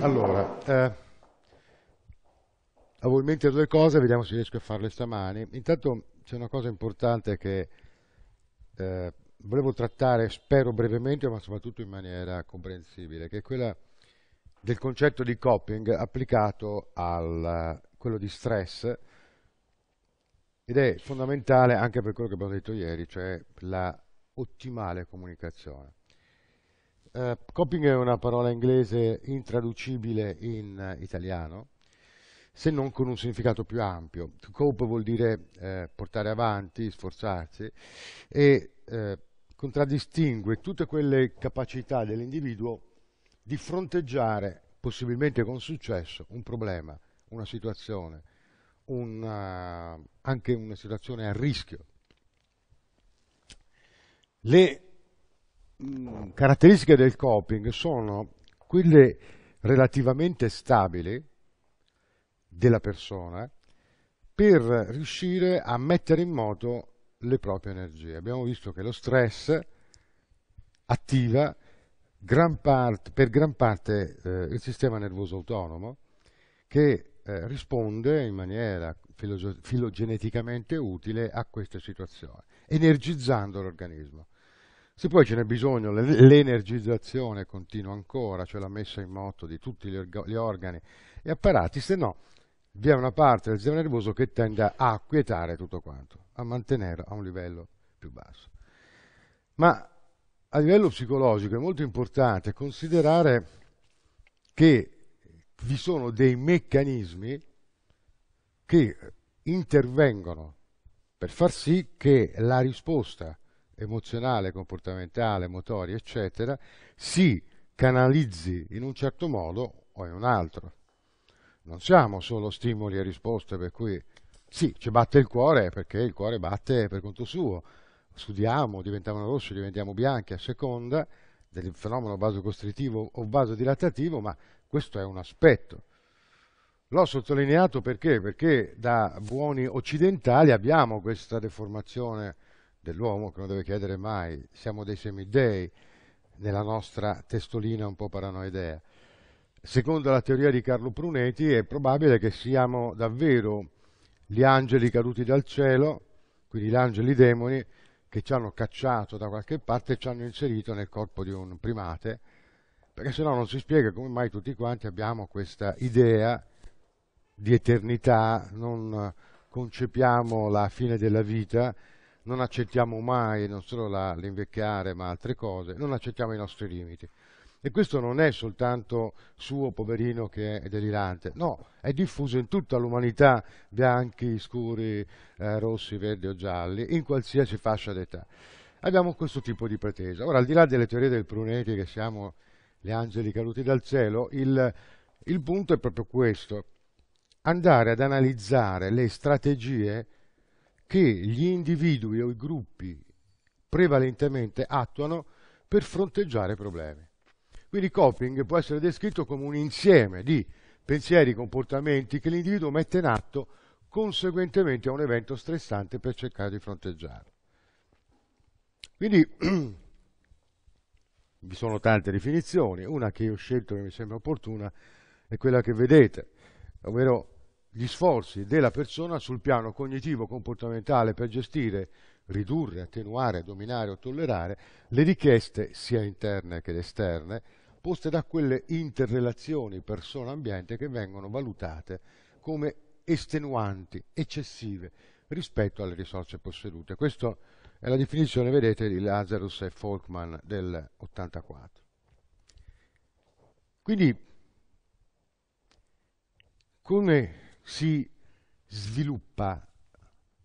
Allora, eh, avevo in mente due cose, vediamo se riesco a farle stamani. Intanto c'è una cosa importante che eh, volevo trattare, spero brevemente, ma soprattutto in maniera comprensibile, che è quella del concetto di coping applicato a quello di stress ed è fondamentale anche per quello che abbiamo detto ieri, cioè la ottimale comunicazione. Uh, eh, coping è una parola inglese intraducibile in uh, italiano, se non con un significato più ampio. To cope vuol dire uh, portare avanti, sforzarsi, e contraddistingue tutte quelle capacità dell'individuo di fronteggiare, possibilmente con successo, un problema, una situazione, una, anche una situazione a rischio. Le Mm, caratteristiche del coping sono quelle relativamente stabili della persona per riuscire a mettere in moto le proprie energie. Abbiamo visto che lo stress attiva gran parte, per gran parte eh, il sistema nervoso autonomo che eh, risponde in maniera filogeneticamente utile a queste situazioni, energizzando l'organismo. Se poi ce n'è bisogno, l'energizzazione continua ancora, cioè la messa in moto di tutti gli organi e apparati, se no vi è una parte del sistema nervoso che tende a quietare tutto quanto, a mantenerlo a un livello più basso. Ma a livello psicologico è molto importante considerare che vi sono dei meccanismi che intervengono per far sì che la risposta emozionale, comportamentale, motoria, eccetera, si canalizzi in un certo modo o in un altro. Non siamo solo stimoli e risposte per cui sì, ci batte il cuore perché il cuore batte per conto suo. Studiamo, diventiamo rossi, diventiamo bianchi a seconda del fenomeno vasocostrittivo o vasodilatativo, ma questo è un aspetto. L'ho sottolineato perché? Perché da buoni occidentali abbiamo questa deformazione dell'uomo che non deve chiedere mai, siamo dei semidei nella nostra testolina un po' paranoidea. Secondo la teoria di Carlo Pruneti è probabile che siamo davvero gli angeli caduti dal cielo, quindi gli angeli demoni che ci hanno cacciato da qualche parte e ci hanno inserito nel corpo di un primate, perché se no non si spiega come mai tutti quanti abbiamo questa idea di eternità, non concepiamo la fine della vita, non accettiamo mai non solo l'invecchiare ma altre cose, non accettiamo i nostri limiti. E questo non è soltanto suo poverino che è delirante, no, è diffuso in tutta l'umanità, bianchi, scuri, eh, rossi, verdi o gialli, in qualsiasi fascia d'età. Abbiamo questo tipo di pretesa. Ora, al di là delle teorie del Pruneti, che siamo gli angeli caduti dal cielo, il, il punto è proprio questo, andare ad analizzare le strategie che gli individui o i gruppi prevalentemente attuano per fronteggiare problemi. Quindi coping può essere descritto come un insieme di pensieri, comportamenti che l'individuo mette in atto conseguentemente a un evento stressante per cercare di fronteggiarlo. Quindi vi sono tante definizioni, una che ho scelto che mi sembra opportuna è quella che vedete, ovvero gli sforzi della persona sul piano cognitivo-comportamentale per gestire, ridurre, attenuare, dominare o tollerare le richieste sia interne che esterne poste da quelle interrelazioni persona-ambiente che vengono valutate come estenuanti, eccessive rispetto alle risorse possedute. Questa è la definizione, vedete, di Lazarus e Folkman del 84. Quindi, come si sviluppa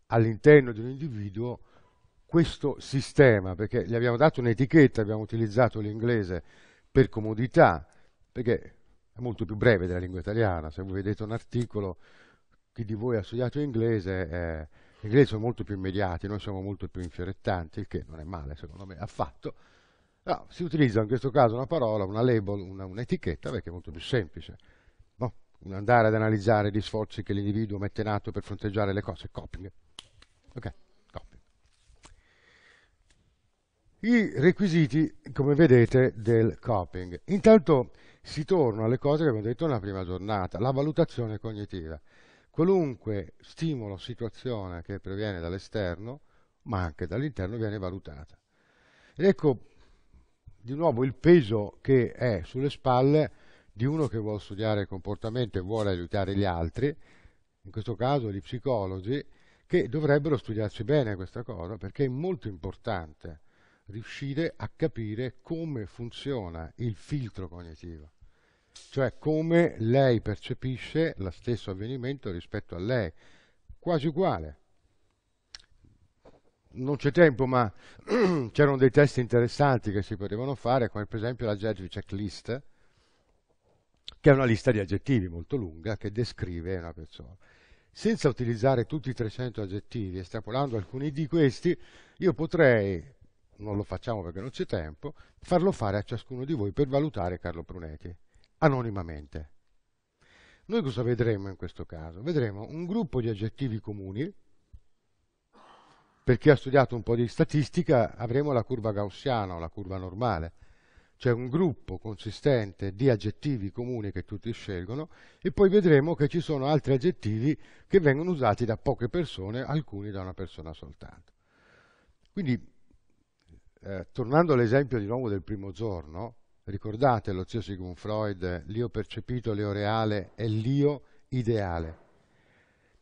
all'interno di un individuo questo sistema, perché gli abbiamo dato un'etichetta, abbiamo utilizzato l'inglese per comodità, perché è molto più breve della lingua italiana, se voi vedete un articolo, chi di voi ha studiato inglese, eh, gli inglesi sono molto più immediati, noi siamo molto più infiorettanti, il che non è male secondo me affatto, no, si utilizza in questo caso una parola, una label, un'etichetta, un perché è molto più semplice andare ad analizzare gli sforzi che l'individuo mette in atto per fronteggiare le cose. coping. Ok, copying. I requisiti, come vedete, del coping. Intanto si torna alle cose che abbiamo detto nella prima giornata, la valutazione cognitiva. Qualunque stimolo o situazione che proviene dall'esterno, ma anche dall'interno, viene valutata. Ed ecco di nuovo il peso che è sulle spalle di uno che vuole studiare comportamento e vuole aiutare gli altri, in questo caso gli psicologi, che dovrebbero studiarsi bene questa cosa perché è molto importante riuscire a capire come funziona il filtro cognitivo, cioè come lei percepisce lo stesso avvenimento rispetto a lei, quasi uguale. Non c'è tempo, ma c'erano dei test interessanti che si potevano fare, come per esempio la Judge Checklist, che è una lista di aggettivi molto lunga che descrive una persona. Senza utilizzare tutti i 300 aggettivi, estrapolando alcuni di questi, io potrei, non lo facciamo perché non c'è tempo, farlo fare a ciascuno di voi per valutare Carlo Prunetti, anonimamente. Noi cosa vedremo in questo caso? Vedremo un gruppo di aggettivi comuni, per chi ha studiato un po' di statistica avremo la curva gaussiana o la curva normale, c'è un gruppo consistente di aggettivi comuni che tutti scelgono e poi vedremo che ci sono altri aggettivi che vengono usati da poche persone, alcuni da una persona soltanto. Quindi, eh, tornando all'esempio di nuovo del primo giorno, ricordate lo zio Sigmund Freud, l'io percepito, l'io reale e l'io ideale.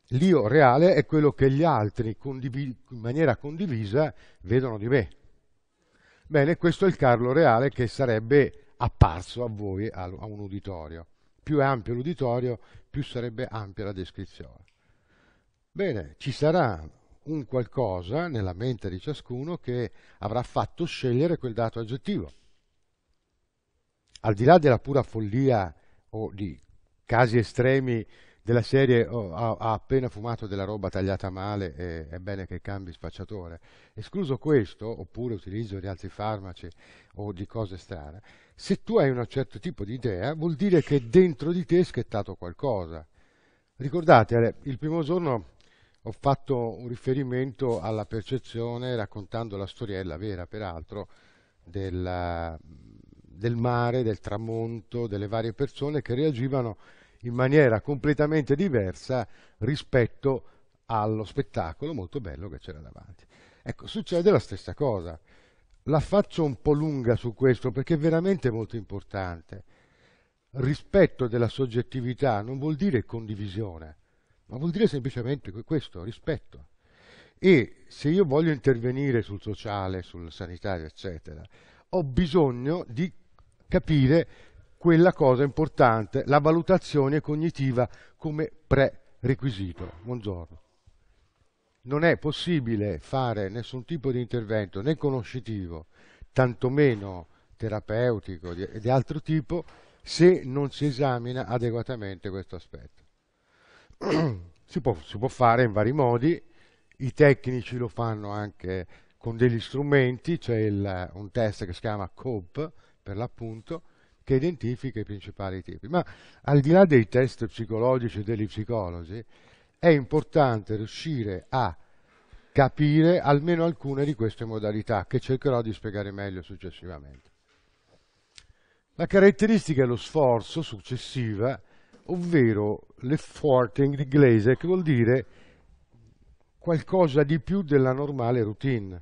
L'io reale è quello che gli altri in maniera condivisa vedono di me, Bene, questo è il Carlo Reale che sarebbe apparso a voi, a, un uditorio. Più è ampio l'uditorio, più sarebbe ampia la descrizione. Bene, ci sarà un qualcosa nella mente di ciascuno che avrà fatto scegliere quel dato aggettivo. Al di là della pura follia o di casi estremi della serie oh, ha, ha, appena fumato della roba tagliata male e è bene che cambi spacciatore. Escluso questo, oppure utilizzo di altri farmaci o di cose strane, se tu hai un certo tipo di idea vuol dire che dentro di te è schettato qualcosa. Ricordate, il primo giorno ho fatto un riferimento alla percezione raccontando la storiella vera, peraltro, della, del mare, del tramonto, delle varie persone che reagivano in maniera completamente diversa rispetto allo spettacolo molto bello che c'era davanti. Ecco, succede la stessa cosa. La faccio un po' lunga su questo perché è veramente molto importante. Rispetto della soggettività non vuol dire condivisione, ma vuol dire semplicemente questo, rispetto. E se io voglio intervenire sul sociale, sul sanitario, eccetera, ho bisogno di capire quella cosa importante, la valutazione cognitiva come prerequisito. Buongiorno. Non è possibile fare nessun tipo di intervento né conoscitivo, tantomeno terapeutico e di altro tipo, se non si esamina adeguatamente questo aspetto. si, può, si può fare in vari modi, i tecnici lo fanno anche con degli strumenti, c'è cioè un test che si chiama COP per l'appunto, che identifica i principali tipi. Ma al di là dei test psicologici e degli psicologi, è importante riuscire a capire almeno alcune di queste modalità, che cercherò di spiegare meglio successivamente. La caratteristica è lo sforzo successiva, ovvero l'efforting in inglese, che vuol dire qualcosa di più della normale routine.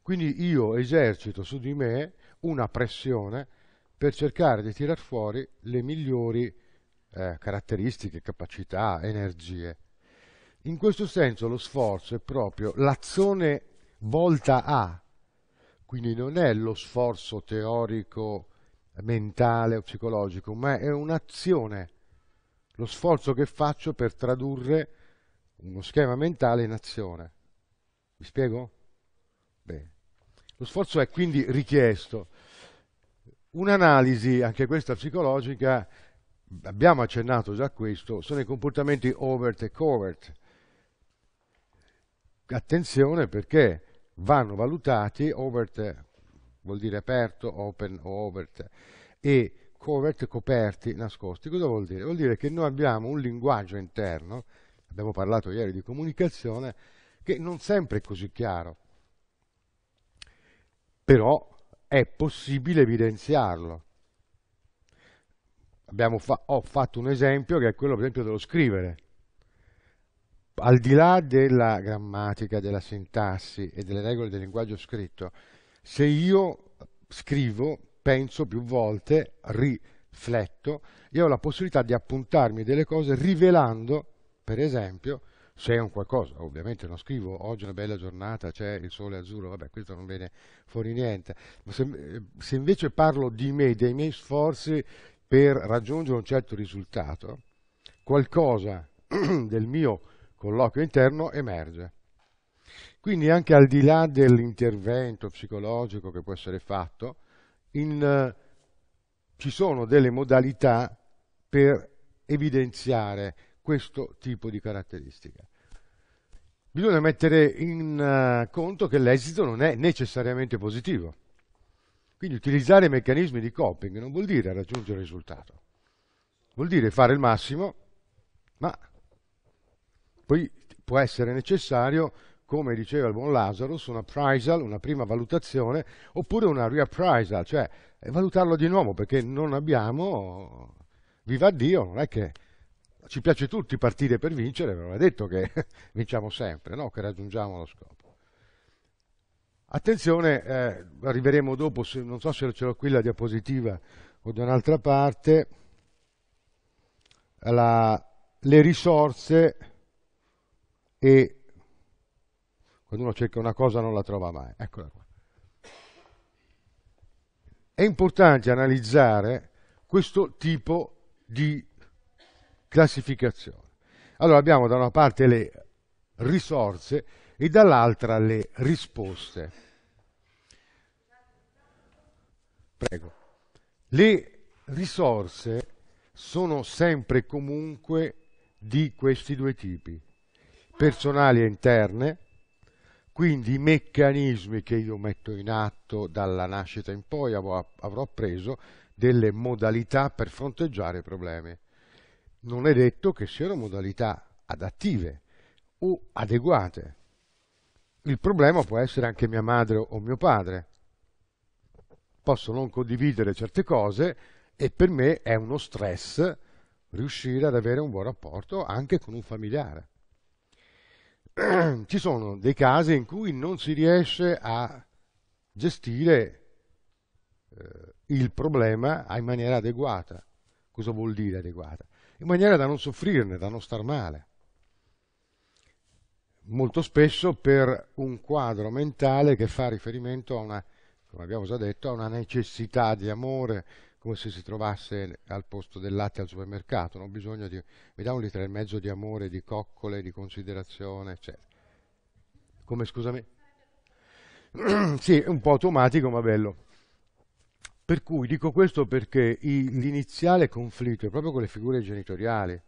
Quindi io esercito su di me una pressione per cercare di tirar fuori le migliori eh, caratteristiche, capacità, energie. In questo senso lo sforzo è proprio l'azione volta a, quindi non è lo sforzo teorico, mentale o psicologico, ma è un'azione, lo sforzo che faccio per tradurre uno schema mentale in azione. Mi spiego? Bene. Lo sforzo è quindi richiesto Un'analisi, anche questa psicologica, abbiamo accennato già a questo, sono i comportamenti overt e covert. Attenzione perché vanno valutati, overt vuol dire aperto, open o overt, e covert coperti, nascosti. Cosa vuol dire? Vuol dire che noi abbiamo un linguaggio interno, abbiamo parlato ieri di comunicazione, che non sempre è così chiaro. Però è possibile evidenziarlo. Fa ho fatto un esempio che è quello per esempio dello scrivere. Al di là della grammatica, della sintassi e delle regole del linguaggio scritto, se io scrivo, penso più volte, rifletto, io ho la possibilità di appuntarmi delle cose rivelando, per esempio, se è un qualcosa, ovviamente non scrivo oggi è una bella giornata, c'è il sole azzurro, vabbè questo non viene fuori niente, se, eh, se invece parlo di me, dei miei sforzi per raggiungere un certo risultato, qualcosa del mio colloquio interno emerge. Quindi anche al di là dell'intervento psicologico che può essere fatto, in, eh, ci sono delle modalità per evidenziare questo tipo di caratteristica. Bisogna mettere in eh, conto che l'esito non è necessariamente positivo. Quindi utilizzare meccanismi di coping non vuol dire raggiungere il risultato, vuol dire fare il massimo, ma poi può essere necessario, come diceva il buon Lazarus, un appraisal, una prima valutazione, oppure una reappraisal, cioè eh, valutarlo di nuovo, perché non abbiamo, viva Dio, non è che ci piace tutti partire per vincere, non è detto che vinciamo sempre, no? che raggiungiamo lo scopo. Attenzione, eh, arriveremo dopo, se, non so se ce l'ho qui la diapositiva o da un'altra parte, la, le risorse e quando uno cerca una cosa non la trova mai. Eccola qua. È importante analizzare questo tipo di classificazione. Allora abbiamo da una parte le risorse e dall'altra le risposte. Prego. Le risorse sono sempre e comunque di questi due tipi, personali e interne, quindi i meccanismi che io metto in atto dalla nascita in poi avrò preso delle modalità per fronteggiare problemi non è detto che siano modalità adattive o adeguate. Il problema può essere anche mia madre o mio padre. Posso non condividere certe cose e per me è uno stress riuscire ad avere un buon rapporto anche con un familiare. Ci sono dei casi in cui non si riesce a gestire eh, il problema in maniera adeguata. Cosa vuol dire adeguata? in maniera da non soffrirne, da non star male. Molto spesso per un quadro mentale che fa riferimento a una, come abbiamo già detto, a una necessità di amore, come se si trovasse al posto del latte al supermercato, non bisogno di, mi dà un litro e mezzo di amore, di coccole, di considerazione, eccetera. Come scusami? sì, un po' automatico ma bello. Per cui dico questo perché l'iniziale conflitto è proprio con le figure genitoriali.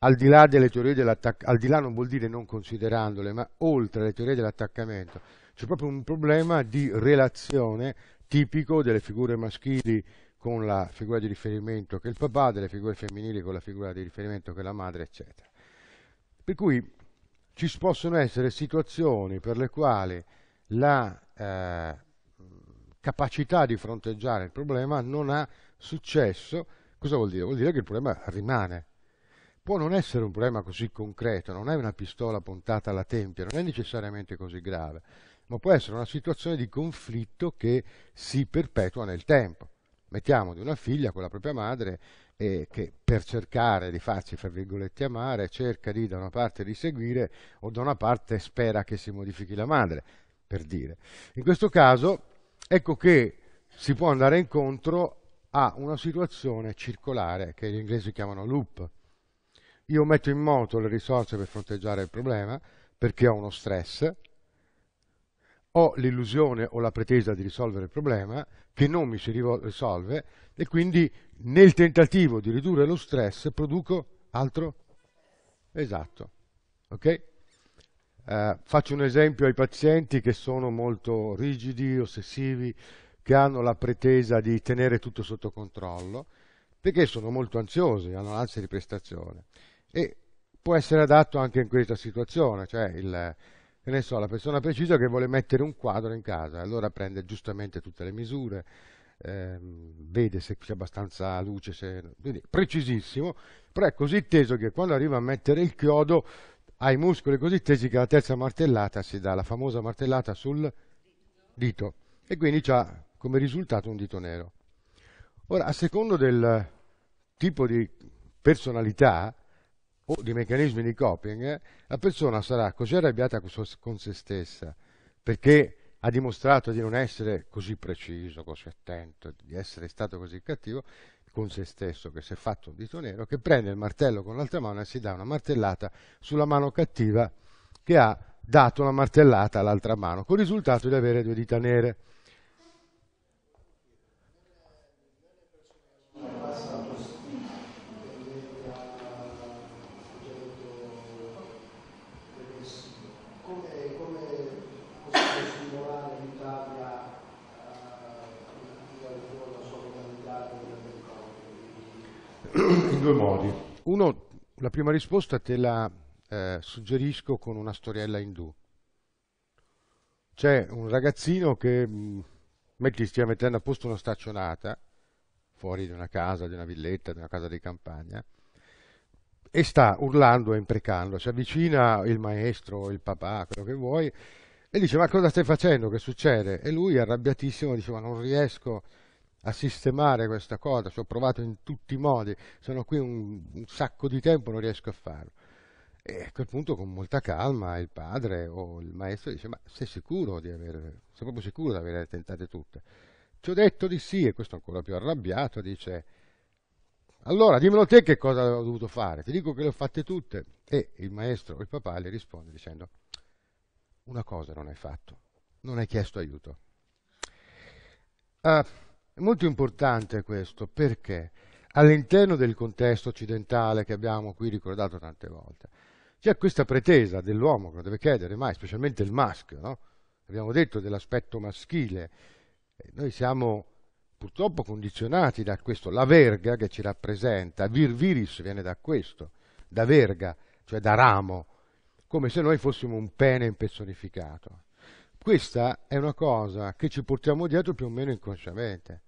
Al di là delle teorie dell'attaccamento, al di là non vuol dire non considerandole, ma oltre alle teorie dell'attaccamento, c'è proprio un problema di relazione tipico delle figure maschili con la figura di riferimento che è il papà, delle figure femminili con la figura di riferimento che è la madre, eccetera. Per cui ci possono essere situazioni per le quali la eh, capacità di fronteggiare il problema, non ha successo, cosa vuol dire? Vuol dire che il problema rimane. Può non essere un problema così concreto, non è una pistola puntata alla tempia, non è necessariamente così grave, ma può essere una situazione di conflitto che si perpetua nel tempo. Mettiamo di una figlia con la propria madre e che per cercare di farsi, fra virgolette, amare, cerca di da una parte di seguire o da una parte spera che si modifichi la madre, per dire. In questo caso ecco che si può andare incontro a una situazione circolare che gli inglesi chiamano loop. Io metto in moto le risorse per fronteggiare il problema perché ho uno stress, ho l'illusione o la pretesa di risolvere il problema che non mi si risolve e quindi nel tentativo di ridurre lo stress produco altro. Esatto. Ok? Eh, faccio un esempio ai pazienti che sono molto rigidi, ossessivi, che hanno la pretesa di tenere tutto sotto controllo, perché sono molto ansiosi, hanno ansia di prestazione. E può essere adatto anche in questa situazione, cioè il, ne so, la persona precisa che vuole mettere un quadro in casa, allora prende giustamente tutte le misure, ehm, vede se c'è abbastanza luce, se... quindi precisissimo, però è così teso che quando arriva a mettere il chiodo ai muscoli così tesi che la terza martellata si dà, la famosa martellata sul dito e quindi ha come risultato un dito nero. Ora, a secondo del tipo di personalità o di meccanismi di coping, eh, la persona sarà così arrabbiata con se stessa perché ha dimostrato di non essere così preciso, così attento, di essere stato così cattivo, con se stesso che si è fatto un dito nero, che prende il martello con l'altra mano e si dà una martellata sulla mano cattiva che ha dato una martellata all'altra mano, con il risultato di avere due dita nere. due modi. Uno, la prima risposta te la eh, suggerisco con una storiella indù. C'è un ragazzino che mm, metti stia mettendo a posto una staccionata fuori di una casa, di una villetta, di una casa di campagna e sta urlando e imprecando. Si avvicina il maestro, il papà, quello che vuoi e dice ma cosa stai facendo? Che succede? E lui arrabbiatissimo dice ma non riesco a sistemare questa cosa, ci ho provato in tutti i modi, sono qui un, un sacco di tempo, non riesco a farlo. E a quel punto con molta calma il padre o il maestro dice ma sei sicuro di aver, sei proprio sicuro di averle tentate tutte? Ci ho detto di sì e questo ancora più arrabbiato dice allora dimmelo te che cosa avevo dovuto fare, ti dico che le ho fatte tutte e il maestro o il papà gli risponde dicendo una cosa non hai fatto, non hai chiesto aiuto. Uh, è molto importante questo perché all'interno del contesto occidentale che abbiamo qui ricordato tante volte, c'è questa pretesa dell'uomo che non deve chiedere mai, specialmente il maschio, no? abbiamo detto dell'aspetto maschile. Eh, noi siamo purtroppo condizionati da questo, la verga che ci rappresenta, vir viris viene da questo, da verga, cioè da ramo, come se noi fossimo un pene impersonificato. Questa è una cosa che ci portiamo dietro più o meno inconsciamente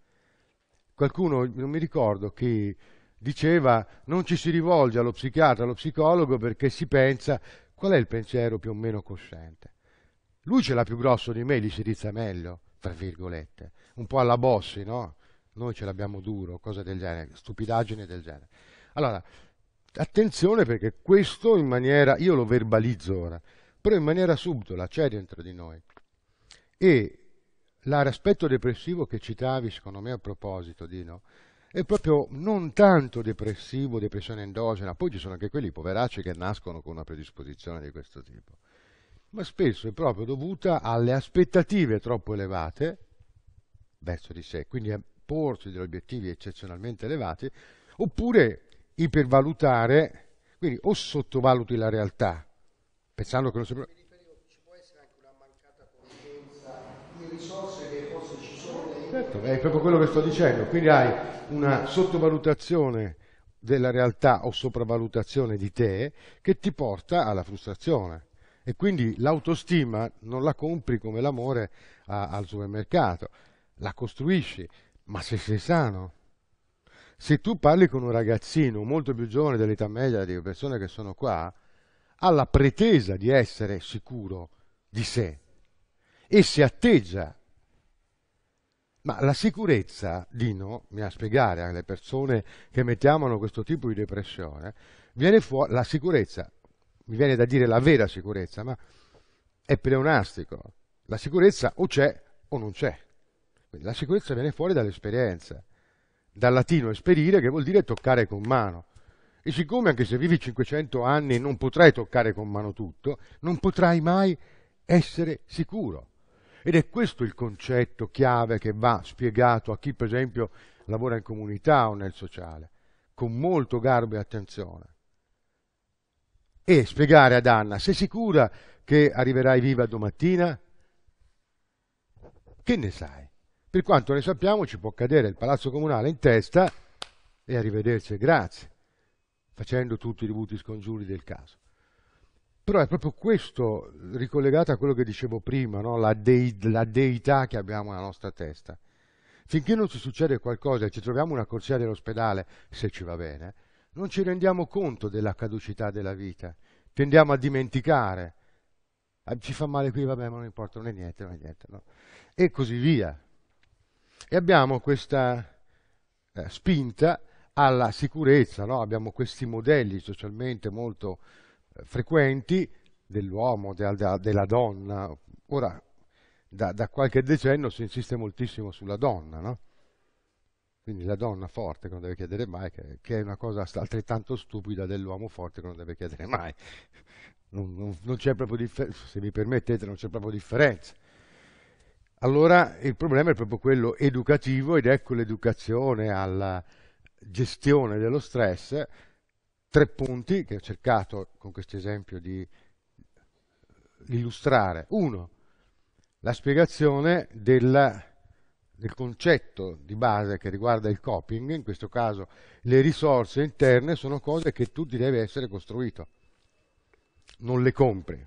qualcuno, non mi ricordo chi, diceva non ci si rivolge allo psichiatra, allo psicologo perché si pensa qual è il pensiero più o meno cosciente. Lui ce l'ha più grosso di me, gli si rizza meglio, tra virgolette, un po' alla Bossi, no? Noi ce l'abbiamo duro, cose del genere, stupidaggine del genere. Allora, attenzione perché questo in maniera, io lo verbalizzo ora, però in maniera subdola, c'è dentro di noi. E l'aspetto depressivo che citavi, secondo me, a proposito, Dino, è proprio non tanto depressivo, depressione endogena, poi ci sono anche quelli poveracci che nascono con una predisposizione di questo tipo, ma spesso è proprio dovuta alle aspettative troppo elevate verso di sé, quindi a porsi degli obiettivi eccezionalmente elevati, oppure ipervalutare, quindi o sottovaluti la realtà, pensando che non si... risorse che forse ci sono. Certo, è proprio quello che sto dicendo, quindi hai una sottovalutazione della realtà o sopravvalutazione di te che ti porta alla frustrazione e quindi l'autostima non la compri come l'amore a, al supermercato, la costruisci, ma se sei sano. Se tu parli con un ragazzino molto più giovane dell'età media delle persone che sono qua, ha la pretesa di essere sicuro di sé, e si atteggia. Ma la sicurezza, Dino mi ha spiegato alle persone che mettiamo questo tipo di depressione, viene fuori, la sicurezza, mi viene da dire la vera sicurezza, ma è pleonastico. La sicurezza o c'è o non c'è. Quindi la sicurezza viene fuori dall'esperienza, dal latino esperire che vuol dire toccare con mano. E siccome anche se vivi 500 anni non potrai toccare con mano tutto, non potrai mai essere sicuro. Ed è questo il concetto chiave che va spiegato a chi, per esempio, lavora in comunità o nel sociale, con molto garbo e attenzione. E spiegare ad Anna, sei sicura che arriverai viva domattina? Che ne sai? Per quanto ne sappiamo ci può cadere il palazzo comunale in testa e arrivederci e grazie, facendo tutti i dovuti scongiuri del caso. Però è proprio questo, ricollegato a quello che dicevo prima, no? la, dei, la deità che abbiamo nella nostra testa. Finché non ci succede qualcosa e ci troviamo una corsia dell'ospedale, se ci va bene, non ci rendiamo conto della caducità della vita. Tendiamo a dimenticare. Ah, ci fa male qui, vabbè, ma non importa, non è niente, non è niente. No? E così via. E abbiamo questa eh, spinta alla sicurezza, no? abbiamo questi modelli socialmente molto frequenti dell'uomo, della donna. Ora, da, da, qualche decennio si insiste moltissimo sulla donna, no? Quindi la donna forte che non deve chiedere mai, che, che è una cosa altrettanto stupida dell'uomo forte che non deve chiedere mai. Non, non, non c'è proprio differenza, se mi permettete, non c'è proprio differenza. Allora il problema è proprio quello educativo ed ecco l'educazione alla gestione dello stress tre punti che ho cercato con questo esempio di illustrare. Uno, la spiegazione della, del concetto di base che riguarda il coping, in questo caso le risorse interne sono cose che tu ti devi essere costruito, non le compri.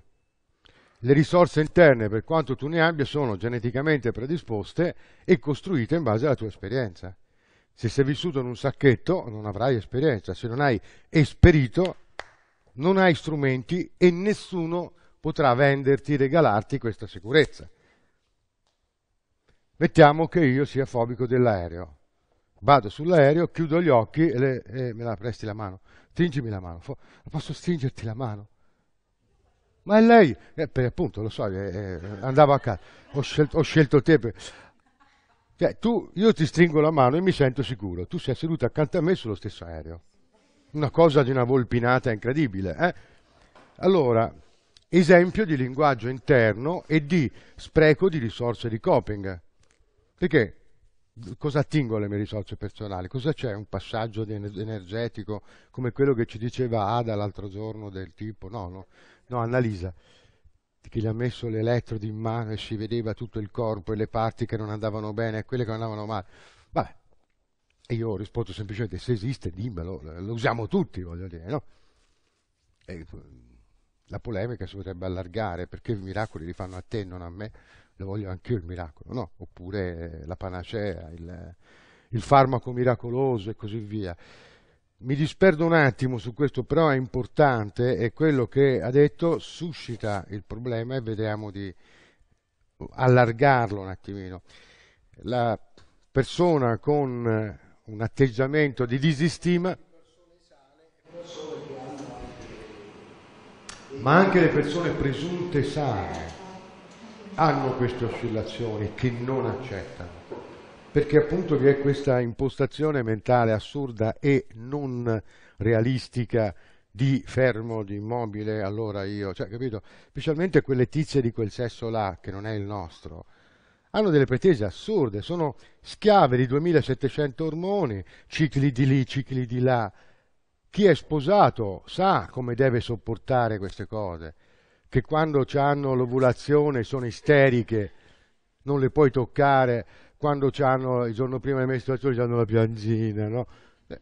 Le risorse interne, per quanto tu ne abbia, sono geneticamente predisposte e costruite in base alla tua esperienza. Se sei vissuto in un sacchetto non avrai esperienza, se non hai esperito non hai strumenti e nessuno potrà venderti, regalarti questa sicurezza. Mettiamo che io sia fobico dell'aereo. Vado sull'aereo, chiudo gli occhi e, le, e me la presti la mano. Stringimi la mano. Posso stringerti la mano? Ma è lei, eh, per appunto, lo so, eh, eh, andavo a casa, ho scelto, ho scelto te. Per... Cioè, tu, io ti stringo la mano e mi sento sicuro. Tu sei seduto accanto a me sullo stesso aereo. Una cosa di una volpinata incredibile. Eh? Allora, esempio di linguaggio interno e di spreco di risorse di coping. Perché cosa attingo alle mie risorse personali? Cosa c'è? Un passaggio energetico come quello che ci diceva Ada l'altro giorno del tipo? No, no, no, Annalisa che gli ha messo l'elettrodo in mano e si vedeva tutto il corpo e le parti che non andavano bene e quelle che non andavano male. Vabbè, e io ho risposto semplicemente, se esiste dimmelo, lo usiamo tutti, voglio dire, no? E la polemica si potrebbe allargare, perché i miracoli li fanno a te, non a me, lo voglio anch'io il miracolo, no? Oppure eh, la panacea, il, il farmaco miracoloso e così via. Mi disperdo un attimo su questo, però è importante e quello che ha detto suscita il problema e vediamo di allargarlo un attimino. La persona con eh, un atteggiamento di disistima ma anche le persone presunte sane hanno queste oscillazioni che non accettano perché appunto vi è questa impostazione mentale assurda e non realistica di fermo, di immobile, allora io, cioè capito? Specialmente quelle tizie di quel sesso là, che non è il nostro, hanno delle pretese assurde, sono schiave di 2700 ormoni, cicli di lì, cicli di là. Chi è sposato sa come deve sopportare queste cose, che quando hanno l'ovulazione sono isteriche, non le puoi toccare, quando hanno, il giorno prima delle mestruazioni hanno la piangina, no? Eh,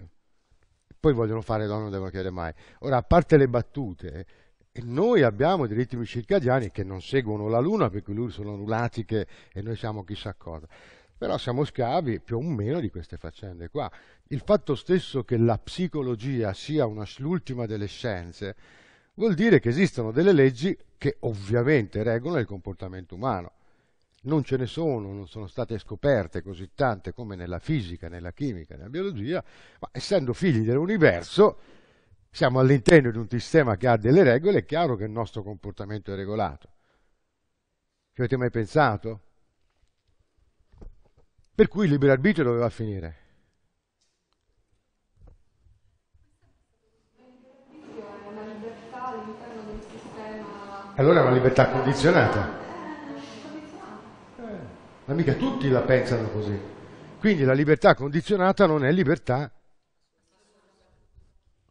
poi vogliono fare donne, non devono chiedere mai. Ora, a parte le battute, eh, noi abbiamo dei ritmi circadiani che non seguono la luna, per cui loro sono lunatiche e noi siamo chissà cosa. Però siamo scavi più o meno di queste faccende qua. Il fatto stesso che la psicologia sia l'ultima delle scienze vuol dire che esistono delle leggi che ovviamente regolano il comportamento umano non ce ne sono, non sono state scoperte così tante come nella fisica, nella chimica, nella biologia, ma essendo figli dell'universo siamo all'interno di un sistema che ha delle regole, è chiaro che il nostro comportamento è regolato. Ci avete mai pensato? Per cui il libero arbitrio doveva finire. Allora è una libertà condizionata ma mica tutti la pensano così. Quindi la libertà condizionata non è libertà.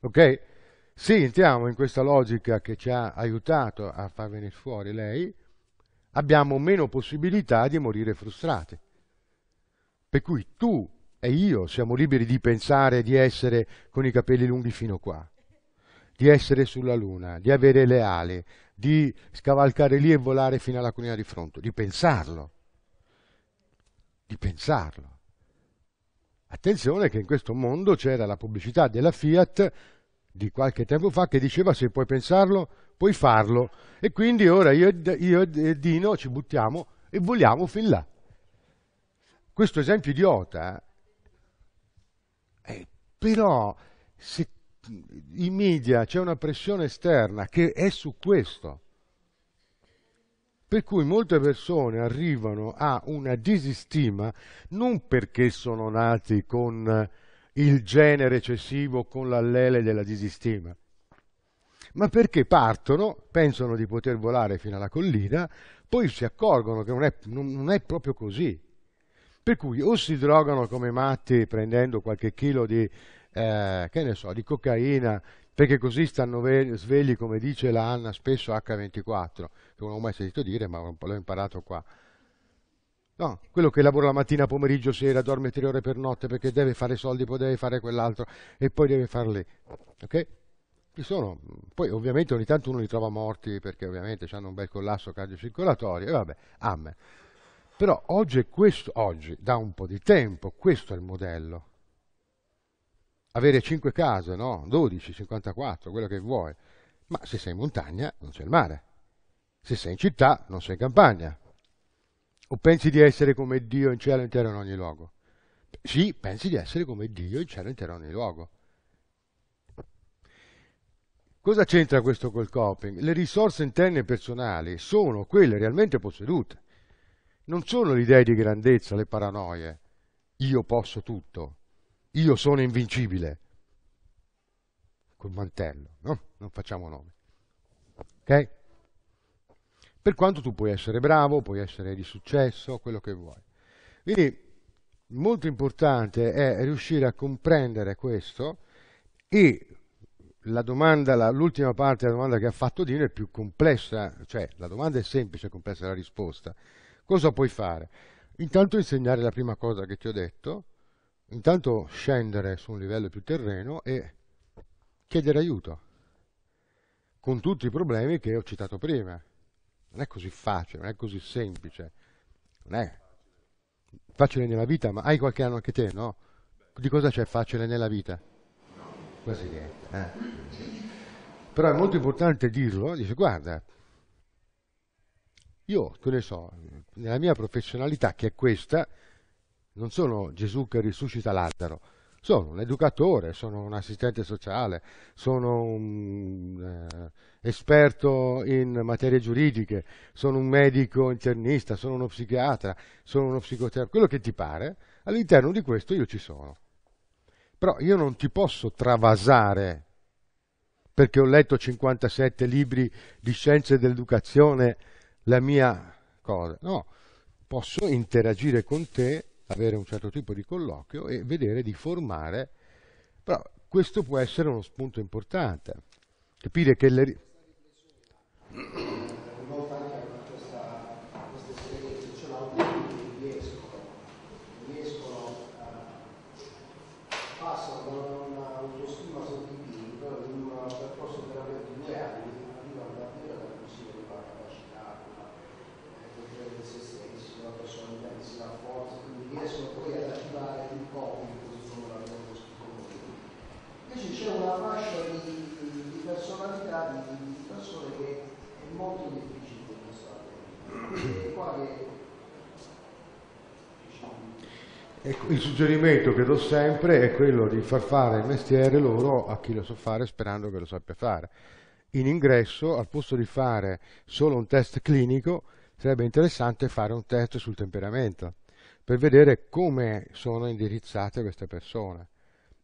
Ok? Se entriamo in questa logica che ci ha aiutato a far venire fuori lei, abbiamo meno possibilità di morire frustrati. Per cui tu e io siamo liberi di pensare di essere con i capelli lunghi fino qua, di essere sulla luna, di avere le ali, di scavalcare lì e volare fino alla collina di fronte, di pensarlo di pensarlo. Attenzione che in questo mondo c'era la pubblicità della Fiat di qualche tempo fa che diceva se puoi pensarlo puoi farlo e quindi ora io, io e Dino ci buttiamo e vogliamo fin là. Questo esempio idiota, eh, però se i media c'è una pressione esterna che è su questo per cui molte persone arrivano a una disistima non perché sono nati con eh, il genere recessivo, con l'allele della disistima, ma perché partono, pensano di poter volare fino alla collina, poi si accorgono che non è, non, è proprio così. Per cui o si drogano come matti prendendo qualche chilo di, eh, so, di cocaina perché così stanno svegli, come dice la Anna, spesso H24, che non ho mai sentito dire, ma l'ho imparato qua. No, quello che lavora la mattina, pomeriggio, sera, dorme tre ore per notte perché deve fare soldi, poi deve fare quell'altro e poi deve fare lì. Ok? Ci sono. Poi ovviamente ogni tanto uno li trova morti perché ovviamente hanno un bel collasso cardiocircolatorio e vabbè, amme. Però oggi è questo, oggi, da un po' di tempo, questo è il modello avere 5 case, no? 12, 54, quello che vuoi. Ma se sei in montagna non c'è il mare. Se sei in città non sei in campagna. O pensi di essere come Dio in cielo intero in ogni luogo? Sì, pensi di essere come Dio in cielo intero in ogni luogo. Cosa c'entra questo col coping? Le risorse interne e personali sono quelle realmente possedute. Non sono le idee di grandezza, le paranoie. Io posso tutto io sono invincibile, col mantello, no? Non facciamo nomi. Ok? Per quanto tu puoi essere bravo, puoi essere di successo, quello che vuoi. Quindi molto importante è riuscire a comprendere questo e la domanda, l'ultima parte della domanda che ha fatto Dino è più complessa, cioè la domanda è semplice, e complessa la risposta. Cosa puoi fare? Intanto insegnare la prima cosa che ti ho detto, intanto scendere su un livello più terreno e chiedere aiuto, con tutti i problemi che ho citato prima. Non è così facile, non è così semplice, non è facile nella vita, ma hai qualche anno anche te, no? Di cosa c'è facile nella vita? Quasi niente. Eh? Però è molto importante dirlo, dice guarda, io che ne so, nella mia professionalità che è questa, non sono Gesù che risuscita Lazzaro, sono un educatore, sono un assistente sociale, sono un eh, esperto in materie giuridiche, sono un medico internista, sono uno psichiatra, sono uno psicoterapeuta, quello che ti pare, all'interno di questo io ci sono. Però io non ti posso travasare perché ho letto 57 libri di scienze dell'educazione la mia cosa. No, posso interagire con te avere un certo tipo di colloquio e vedere di formare, però questo può essere uno spunto importante, capire che le... Ecco, il suggerimento che do sempre è quello di far fare il mestiere loro a chi lo sa so fare sperando che lo sappia fare. In ingresso, al posto di fare solo un test clinico, sarebbe interessante fare un test sul temperamento per vedere come sono indirizzate queste persone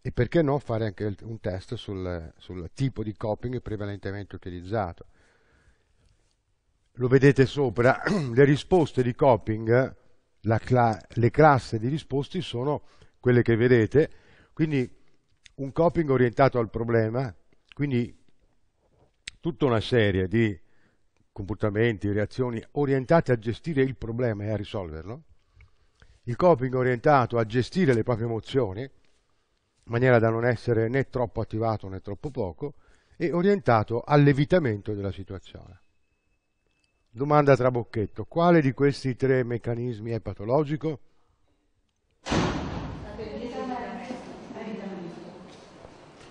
e perché no fare anche un test sul, sul tipo di coping prevalentemente utilizzato. Lo vedete sopra, le risposte di coping cla le classi di risposte sono quelle che vedete, quindi un coping orientato al problema, quindi tutta una serie di comportamenti, reazioni orientate a gestire il problema e a risolverlo, il coping orientato a gestire le proprie emozioni, in maniera da non essere né troppo attivato né troppo poco, e orientato all'evitamento della situazione. Domanda Trabocchetto. Quale di questi tre meccanismi è patologico?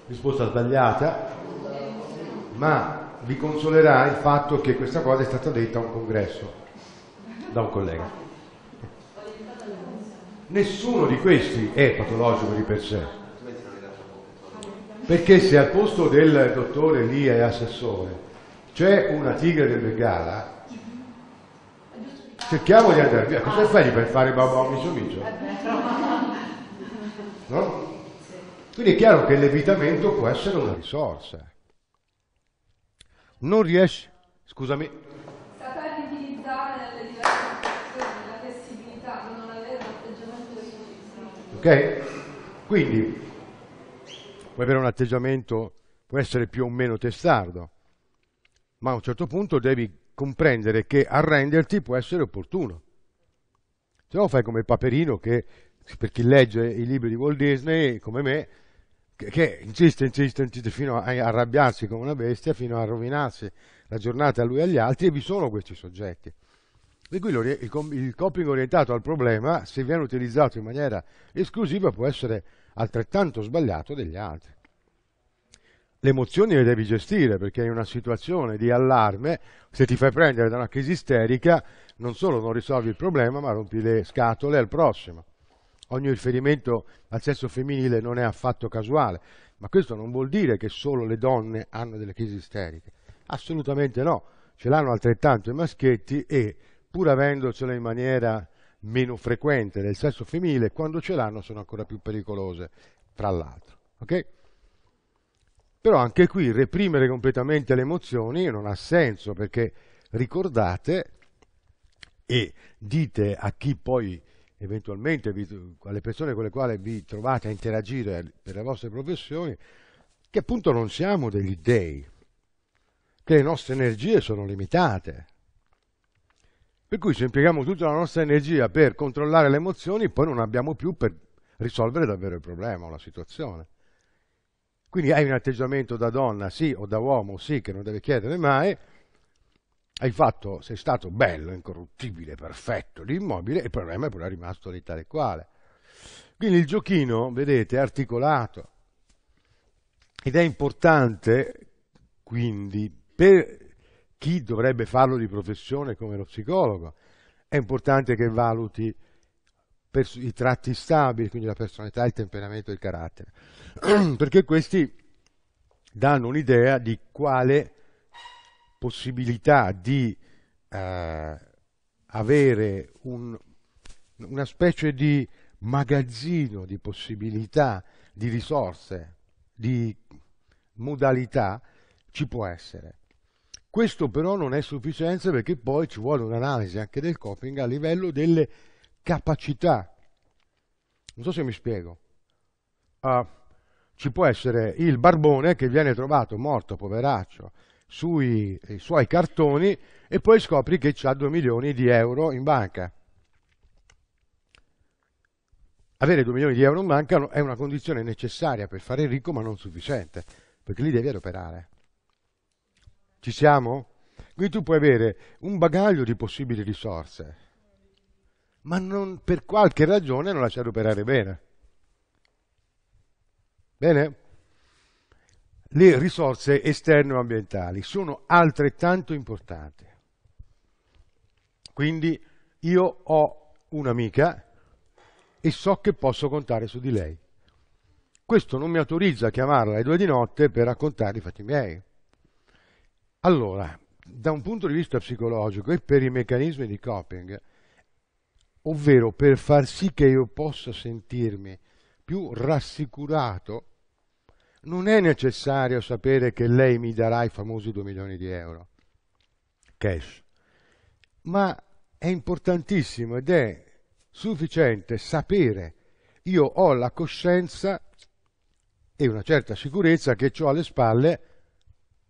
Risposta sbagliata, ma vi consolerà il fatto che questa cosa è stata detta a un congresso da un collega. Nessuno di questi è patologico di per sé. Perché se al posto del dottore lì e assessore c'è una tigre del Bengala, Cerchiamo di andare via. Cosa fai per fare babà micio micio? No? Quindi è chiaro che l'evitamento può essere una risorsa. Non riesci, scusami. Saper utilizzare le diverse la flessibilità, non avere un atteggiamento difficile. Ok? Quindi puoi avere un atteggiamento, può essere più o meno testardo, ma a un certo punto devi comprendere che arrenderti può essere opportuno. Se no fai come Paperino che, per chi legge i libri di Walt Disney, come me, che, che insiste, insiste, insiste fino a arrabbiarsi come una bestia, fino a rovinarsi la giornata a lui e agli altri, e vi sono questi soggetti. Per cui il coping orientato al problema, se viene utilizzato in maniera esclusiva, può essere altrettanto sbagliato degli altri le emozioni le devi gestire perché in una situazione di allarme, se ti fai prendere da una crisi isterica, non solo non risolvi il problema, ma rompi le scatole al prossimo. Ogni riferimento al sesso femminile non è affatto casuale, ma questo non vuol dire che solo le donne hanno delle crisi isteriche. Assolutamente no, ce l'hanno altrettanto i maschietti e, pur avendocele in maniera meno frequente nel sesso femminile, quando ce l'hanno sono ancora più pericolose, fra l'altro. Okay? Però anche qui reprimere completamente le emozioni non ha senso perché ricordate e dite a chi poi eventualmente vi, alle persone con le quali vi trovate a interagire per le vostre professioni che appunto non siamo degli dei, che le nostre energie sono limitate. Per cui se impieghiamo tutta la nostra energia per controllare le emozioni, poi non abbiamo più per risolvere davvero il problema o la situazione. Quindi hai un atteggiamento da donna, sì, o da uomo, sì, che non deve chiedere mai. Hai fatto, sei stato bello, incorruttibile, perfetto, l'immobile, il problema è pure rimasto lì tale quale. Quindi il giochino, vedete, è articolato. Ed è importante, quindi, per chi dovrebbe farlo di professione come lo psicologo, è importante che valuti i tratti stabili, quindi la personalità, il temperamento e il carattere, perché questi danno un'idea di quale possibilità di eh, avere un, una specie di magazzino di possibilità, di risorse, di modalità ci può essere. Questo però non è sufficiente perché poi ci vuole un'analisi anche del coping a livello delle capacità. Non so se mi spiego. Uh, ci può essere il barbone che viene trovato morto, poveraccio, sui eh, suoi cartoni e poi scopri che ha 2 milioni di euro in banca. Avere 2 milioni di euro in banca è una condizione necessaria per fare ricco ma non sufficiente, perché li devi adoperare. Ci siamo? Quindi tu puoi avere un bagaglio di possibili risorse, ma non, per qualche ragione non la sa operare bene. Bene? Le risorse esterne o ambientali sono altrettanto importanti. Quindi io ho un'amica e so che posso contare su di lei. Questo non mi autorizza a chiamarla alle due di notte per raccontare i fatti miei. Allora, da un punto di vista psicologico e per i meccanismi di coping, ovvero per far sì che io possa sentirmi più rassicurato, non è necessario sapere che lei mi darà i famosi 2 milioni di euro cash, ma è importantissimo ed è sufficiente sapere, io ho la coscienza e una certa sicurezza che ho alle spalle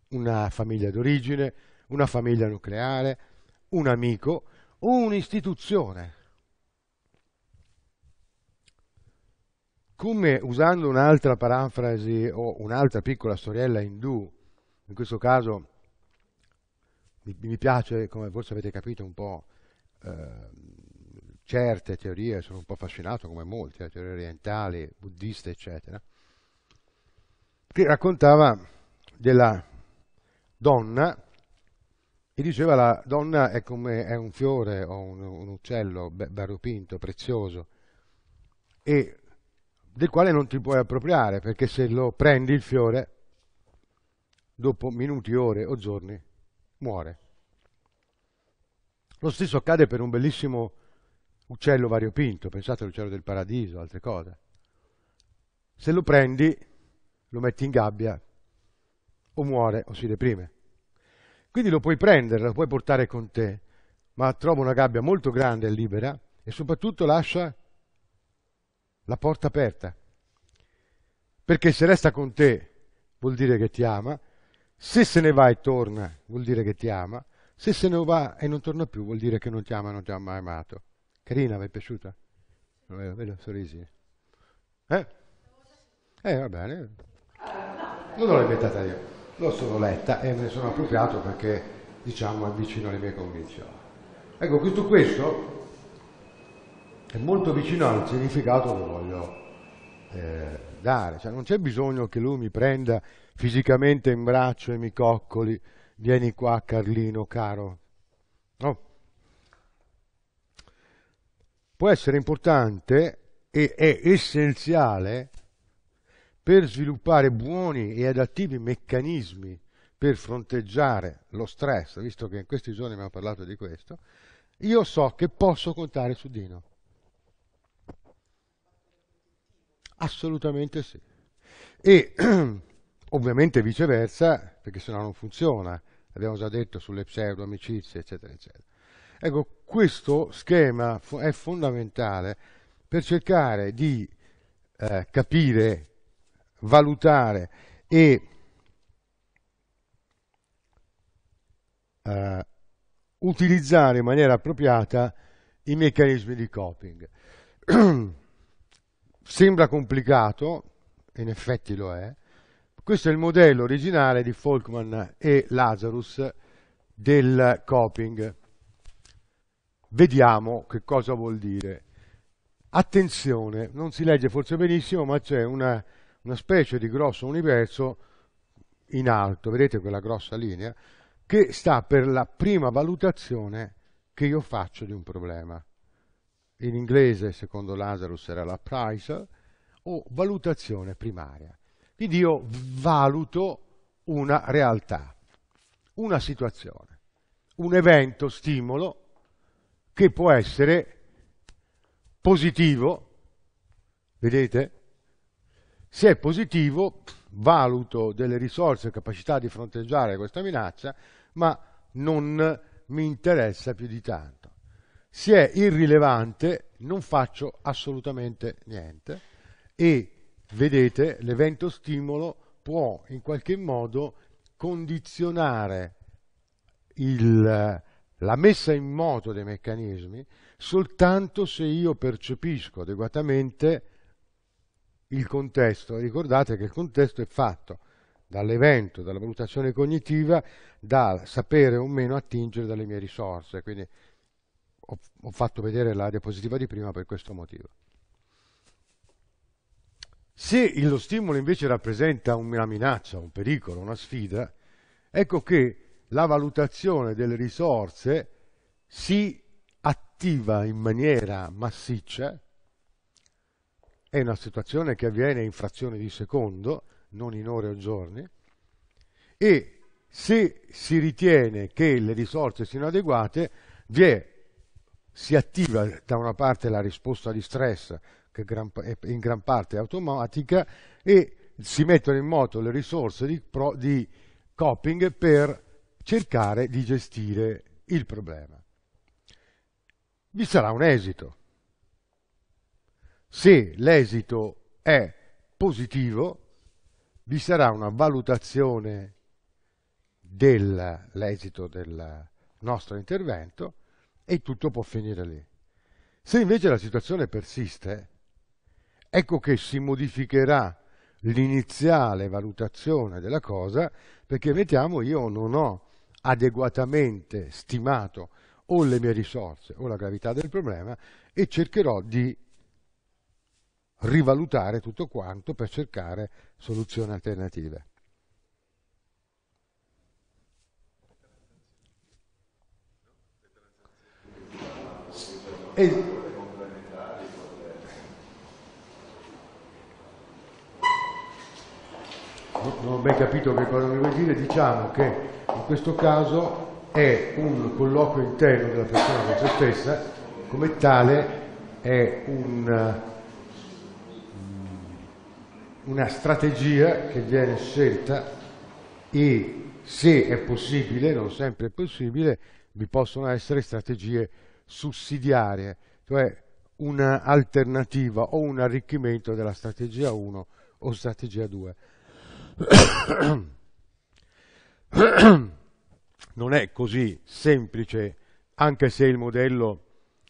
una famiglia d'origine, una famiglia nucleare, un amico, o un'istituzione come usando un'altra parafrasi o un'altra piccola storiella indù, in questo caso mi, piace, come forse avete capito un po', eh, certe teorie, sono un po' affascinato come molte, eh, teorie orientali, buddiste, eccetera, che raccontava della donna e diceva la donna è come è un fiore o un, un uccello barrupinto, prezioso, e del quale non ti puoi appropriare, perché se lo prendi il fiore, dopo minuti, ore o giorni, muore. Lo stesso accade per un bellissimo uccello variopinto, pensate all'uccello del paradiso, altre cose. Se lo prendi, lo metti in gabbia, o muore o si deprime. Quindi lo puoi prendere, lo puoi portare con te, ma trova una gabbia molto grande e libera e soprattutto lascia la porta aperta. Perché se resta con te vuol dire che ti ama, se se ne va e torna vuol dire che ti ama, se se ne va e non torna più vuol dire che non ti ama non ti ha mai amato. Carina, vi è piaciuta? Vedo sorrisi. Eh? Eh, va bene. Non l'ho inventata io, l'ho solo letta e me ne sono appropriato perché, diciamo, è vicino alle mie convinzioni. Ecco, tutto questo è molto vicino al significato che voglio eh, dare, cioè non c'è bisogno che lui mi prenda fisicamente in braccio e mi coccoli, vieni qua Carlino caro, no? Può essere importante e è essenziale per sviluppare buoni e adattivi meccanismi per fronteggiare lo stress, visto che in questi giorni abbiamo parlato di questo, io so che posso contare su Dino. Assolutamente sì. E ovviamente viceversa, perché sennò non funziona, abbiamo già detto sulle pseudo amicizie, eccetera, eccetera. Ecco, questo schema è fondamentale per cercare di eh, capire, valutare e eh, utilizzare in maniera appropriata i meccanismi di coping. Sembra complicato, in effetti lo è. Questo è il modello originale di Folkman e Lazarus del coping. Vediamo che cosa vuol dire. Attenzione, non si legge forse benissimo, ma c'è una, una specie di grosso universo in alto, vedete quella grossa linea, che sta per la prima valutazione che io faccio di un problema in inglese secondo Lazarus era la price, o valutazione primaria. Quindi io valuto una realtà, una situazione, un evento, stimolo, che può essere positivo, vedete? Se è positivo valuto delle risorse e capacità di fronteggiare questa minaccia, ma non mi interessa più di tanto se è irrilevante non faccio assolutamente niente e vedete l'evento stimolo può in qualche modo condizionare il, la messa in moto dei meccanismi soltanto se io percepisco adeguatamente il contesto. Ricordate che il contesto è fatto dall'evento, dalla valutazione cognitiva, dal sapere o meno attingere dalle mie risorse, quindi ho, ho fatto vedere la diapositiva di prima per questo motivo. Se lo stimolo invece rappresenta una minaccia, un pericolo, una sfida, ecco che la valutazione delle risorse si attiva in maniera massiccia, è una situazione che avviene in frazioni di secondo, non in ore o giorni, e se si ritiene che le risorse siano adeguate, vi è si attiva da una parte la risposta di stress, che in gran parte è automatica, e si mettono in moto le risorse di, pro, di coping per cercare di gestire il problema. Vi sarà un esito. Se l'esito è positivo, vi sarà una valutazione dell'esito del nostro intervento e tutto può finire lì. Se invece la situazione persiste, ecco che si modificherà l'iniziale valutazione della cosa perché mettiamo io non ho adeguatamente stimato o le mie risorse o la gravità del problema e cercherò di rivalutare tutto quanto per cercare soluzioni alternative. E, non ho ben capito che cosa mi vuoi dire, diciamo che in questo caso è un colloquio interno della persona con se stessa, come tale è un, mm, una strategia che viene scelta e se è possibile, non sempre è possibile, vi possono essere strategie sussidiarie, cioè un'alternativa o un arricchimento della strategia 1 o strategia 2. non è così semplice, anche se il modello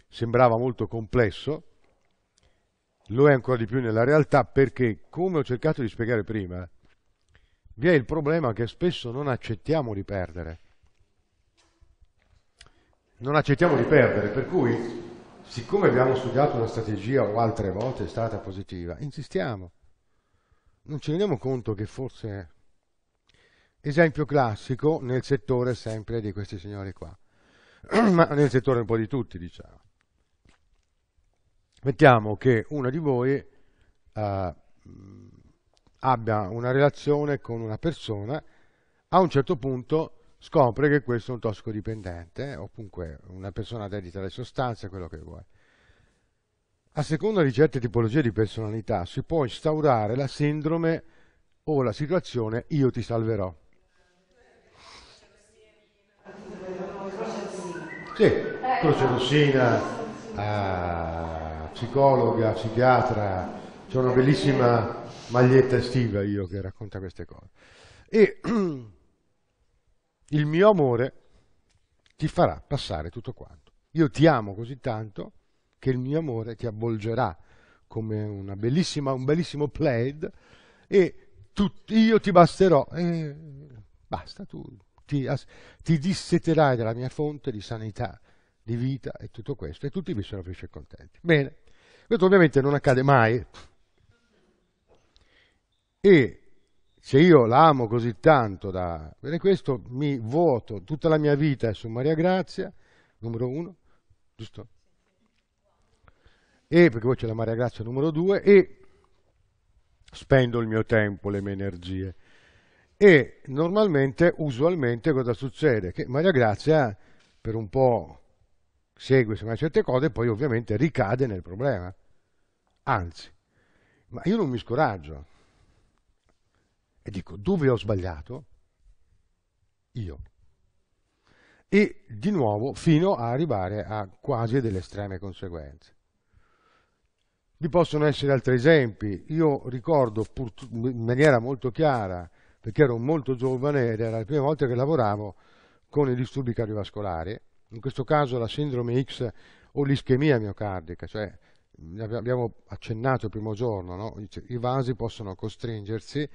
sembrava molto complesso, lo è ancora di più nella realtà perché, come ho cercato di spiegare prima, vi è il problema che spesso non accettiamo di perdere non accettiamo di perdere, per cui siccome abbiamo studiato una strategia o altre volte è stata positiva, insistiamo. Non ci rendiamo conto che forse... Esempio classico nel settore sempre di questi signori qua, ma nel settore un po' di tutti diciamo. Mettiamo che uno di voi eh, abbia una relazione con una persona, a un certo punto scopre che questo è un tossicodipendente, eh, oppure una persona dedita alle sostanze, quello che vuoi. A seconda di certe tipologie di personalità si può instaurare la sindrome o la situazione io ti salverò. Sì, croce rossina, eh, psicologa, psichiatra, c'è una bellissima maglietta estiva io che racconta queste cose. E il mio amore ti farà passare tutto quanto. Io ti amo così tanto che il mio amore ti avvolgerà come un bellissimo plaid e tu, io ti basterò. E basta, tu ti, ti disseterai della mia fonte di sanità, di vita e tutto questo. E tutti vi sono felici e contenti. Bene, questo ovviamente non accade mai. E se io la amo così tanto da... questo mi vuoto, tutta la mia vita su Maria Grazia, numero uno, giusto? E perché poi c'è la Maria Grazia numero due, e spendo il mio tempo, le mie energie. E normalmente, usualmente, cosa succede? Che Maria Grazia per un po' segue semmai certe cose e poi ovviamente ricade nel problema. Anzi, ma io non mi scoraggio, e dico dove ho sbagliato? Io. E di nuovo fino a arrivare a quasi delle estreme conseguenze. Vi possono essere altri esempi. Io ricordo in maniera molto chiara, perché ero molto giovane ed era la prima volta che lavoravo con i disturbi cardiovascolari, in questo caso la sindrome X o l'ischemia miocardica, cioè abbiamo accennato il primo giorno, no? i vasi possono costringersi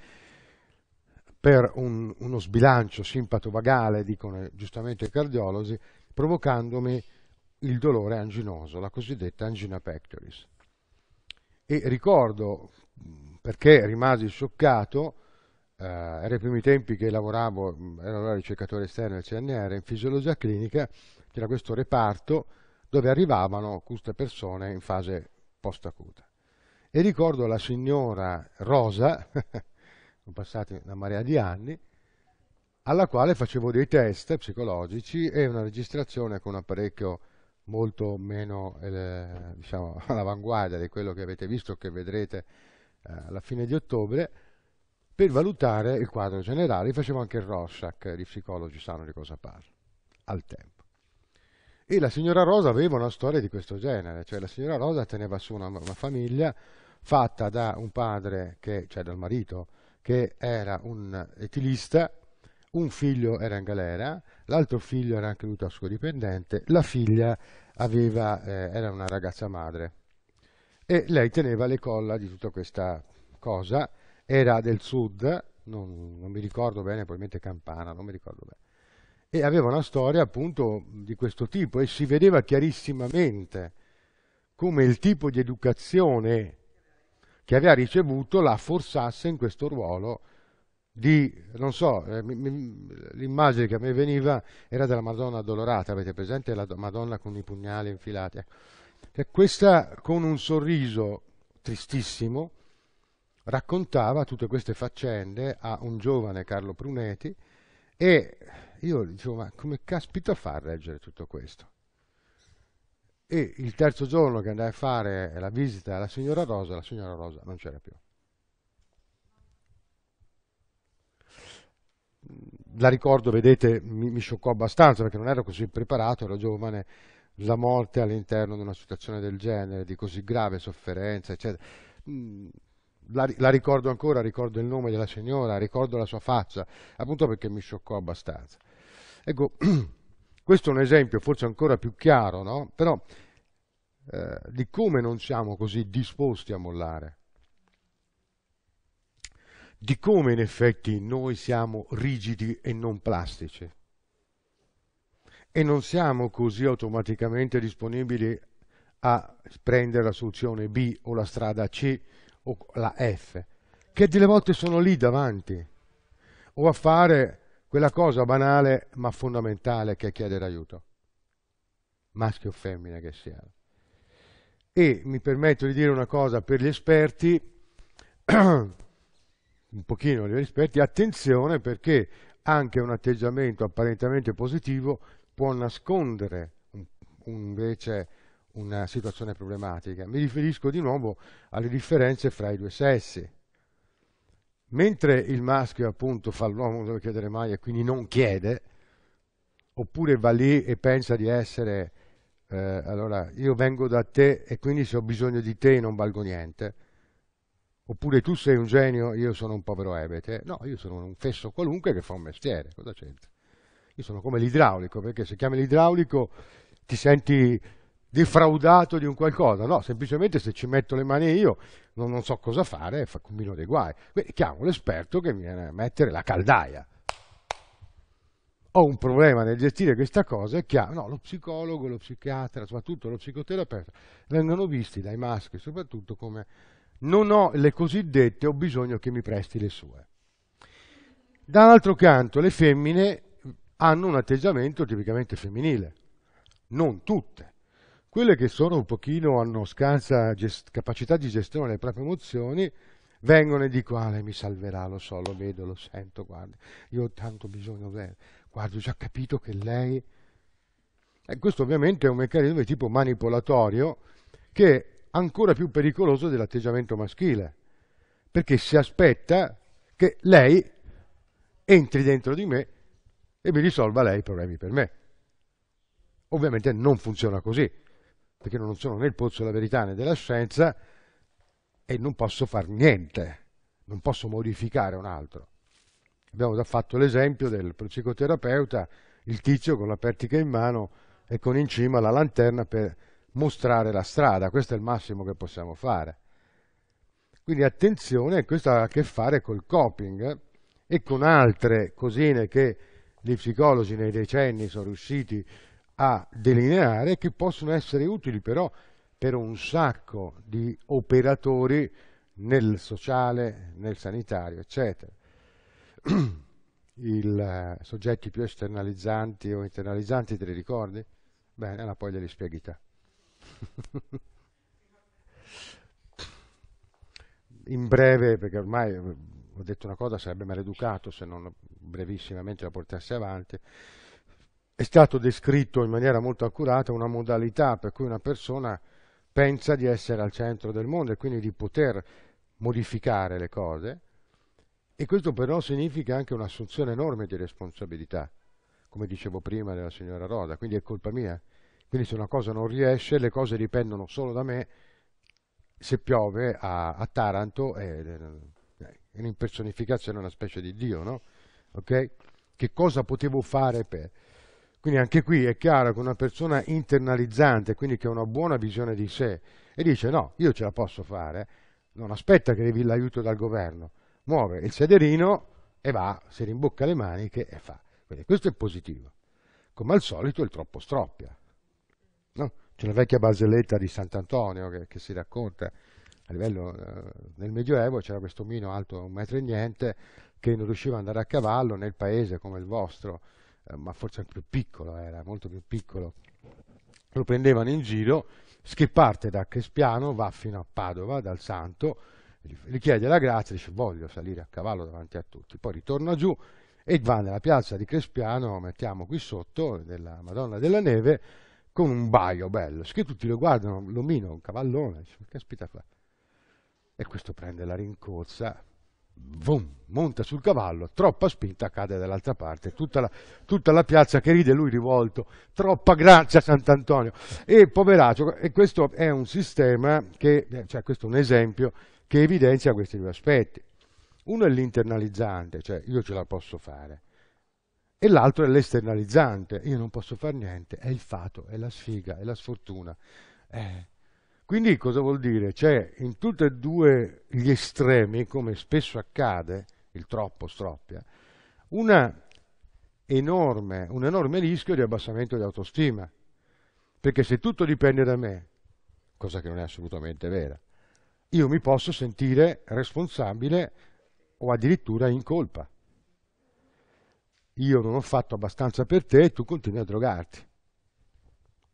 per un, uno sbilancio simpatovagale, dicono giustamente i cardiologi, provocandomi il dolore anginoso, la cosiddetta angina pectoris. E ricordo, perché rimasi scioccato, eh, era i primi tempi che lavoravo, ero allora ricercatore esterno del CNR, in fisiologia clinica, c'era questo reparto dove arrivavano queste persone in fase post-acuta. E ricordo la signora Rosa, sono passati una marea di anni, alla quale facevo dei test psicologici e una registrazione con un apparecchio molto meno eh, diciamo, all'avanguardia di quello che avete visto, che vedrete eh, alla fine di ottobre, per valutare il quadro generale. Facevo anche il Rorschach, gli psicologi sanno di cosa parlo, al tempo. E la signora Rosa aveva una storia di questo genere, cioè la signora Rosa teneva su una, una famiglia fatta da un padre, che, cioè dal marito, che era un etilista, un figlio era in galera, l'altro figlio era anche lui tossicodipendente, la figlia aveva, eh, era una ragazza madre e lei teneva le colla di tutta questa cosa, era del sud, non, non mi ricordo bene, probabilmente campana, non mi ricordo bene, e aveva una storia appunto di questo tipo e si vedeva chiarissimamente come il tipo di educazione che aveva ricevuto la forzasse in questo ruolo di, non so, eh, l'immagine che a me veniva era della Madonna addolorata, avete presente la Madonna con i pugnali infilati? E questa con un sorriso tristissimo raccontava tutte queste faccende a un giovane Carlo Pruneti e io gli dicevo ma come caspita fa a reggere tutto questo? e il terzo giorno che andai a fare la visita alla signora Rosa, la signora Rosa non c'era più. Mm, la ricordo, vedete, mi, mi scioccò abbastanza perché non ero così preparato, ero giovane, la morte all'interno di una situazione del genere, di così grave sofferenza, eccetera. Mm, la, la, ricordo ancora, ricordo il nome della signora, ricordo la sua faccia, appunto perché mi scioccò abbastanza. Ecco, Questo è un esempio forse ancora più chiaro, no? però eh, di come non siamo così disposti a mollare, di come in effetti noi siamo rigidi e non plastici e non siamo così automaticamente disponibili a prendere la soluzione B o la strada C o la F, che delle volte sono lì davanti, o a fare quella cosa banale ma fondamentale che è chiedere aiuto, maschio o femmina che sia. E mi permetto di dire una cosa per gli esperti, un pochino gli esperti, attenzione perché anche un atteggiamento apparentemente positivo può nascondere un, un invece una situazione problematica. Mi riferisco di nuovo alle differenze fra i due sessi mentre il maschio appunto fa l'uomo non deve chiedere mai e quindi non chiede, oppure va lì e pensa di essere, eh, allora io vengo da te e quindi se ho bisogno di te non valgo niente, oppure tu sei un genio, io sono un povero ebete, no, io sono un fesso qualunque che fa un mestiere, cosa c'entra? Io sono come l'idraulico, perché se chiami l'idraulico ti senti defraudato di un qualcosa, no, semplicemente se ci metto le mani io non, non so cosa fare, fa, combino dei guai. Quindi chiamo l'esperto che mi viene a mettere la caldaia. Ho un problema nel gestire questa cosa è chiaro. no, lo psicologo, lo psichiatra, soprattutto lo psicoterapeuta, vengono visti dai maschi soprattutto come non ho le cosiddette, ho bisogno che mi presti le sue. Dall'altro canto le femmine hanno un atteggiamento tipicamente femminile, non tutte, quelle che sono un pochino, hanno scarsa capacità di gestione delle proprie emozioni, vengono e dicono, ah, lei mi salverà, lo so, lo vedo, lo sento, guarda, io ho tanto bisogno, guarda, ho già capito che lei... E questo ovviamente è un meccanismo di tipo manipolatorio che è ancora più pericoloso dell'atteggiamento maschile, perché si aspetta che lei entri dentro di me e mi risolva lei i problemi per me. Ovviamente non funziona così perché non sono né il pozzo della verità né della scienza e non posso fare niente, non posso modificare un altro. Abbiamo già fatto l'esempio del psicoterapeuta, il tizio con la pertica in mano e con in cima la lanterna per mostrare la strada, questo è il massimo che possiamo fare. Quindi attenzione, questo ha a che fare col coping eh, e con altre cosine che gli psicologi nei decenni sono riusciti a a delineare che possono essere utili però per un sacco di operatori nel sociale, nel sanitario, eccetera. Il, eh, soggetti più esternalizzanti o internalizzanti, te li ricordi? Bene, allora poi glieli spieghi te. In breve, perché ormai eh, ho detto una cosa, sarebbe maleducato se non brevissimamente la portassi avanti è stato descritto in maniera molto accurata una modalità per cui una persona pensa di essere al centro del mondo e quindi di poter modificare le cose e questo però significa anche un'assunzione enorme di responsabilità, come dicevo prima della signora Roda, quindi è colpa mia. Quindi se una cosa non riesce, le cose dipendono solo da me, se piove a, a Taranto è, è un'impersonificazione, una specie di Dio, no? Okay? Che cosa potevo fare per... Quindi anche qui è chiaro che una persona internalizzante, quindi che ha una buona visione di sé, e dice no, io ce la posso fare, non aspetta che devi l'aiuto dal governo, muove il sederino e va, si rimbocca le maniche e fa. Quindi questo è positivo. Come al solito il troppo stroppia. No? C'è una vecchia basiletta di Sant'Antonio che, che si racconta a livello eh, nel Medioevo c'era questo omino alto un metro e niente che non riusciva ad andare a cavallo nel paese come il vostro eh, ma forse anche più piccolo, eh, era molto più piccolo, lo prendevano in giro, che parte da Crespiano, va fino a Padova, dal Santo, gli chiede la grazia, dice voglio salire a cavallo davanti a tutti, poi ritorna giù e va nella piazza di Crespiano, mettiamo qui sotto, della Madonna della Neve, con un baio bello, che tutti lo guardano, l'omino, un cavallone, dice, caspita fa. E questo prende la rincorsa, boom, monta sul cavallo, troppa spinta, cade dall'altra parte, tutta la, tutta la, piazza che ride, lui rivolto, troppa grazia Sant'Antonio. E poveraccio, e questo è un sistema, che, eh, cioè questo è un esempio che evidenzia questi due aspetti. Uno è l'internalizzante, cioè io ce la posso fare, e l'altro è l'esternalizzante, io non posso fare niente, è il fato, è la sfiga, è la sfortuna. Eh quindi cosa vuol dire? Cioè, in tutti e due gli estremi, come spesso accade, il troppo stroppia, enorme, un enorme rischio di abbassamento di autostima. Perché se tutto dipende da me, cosa che non è assolutamente vera, io mi posso sentire responsabile o addirittura in colpa. Io non ho fatto abbastanza per te e tu continui a drogarti.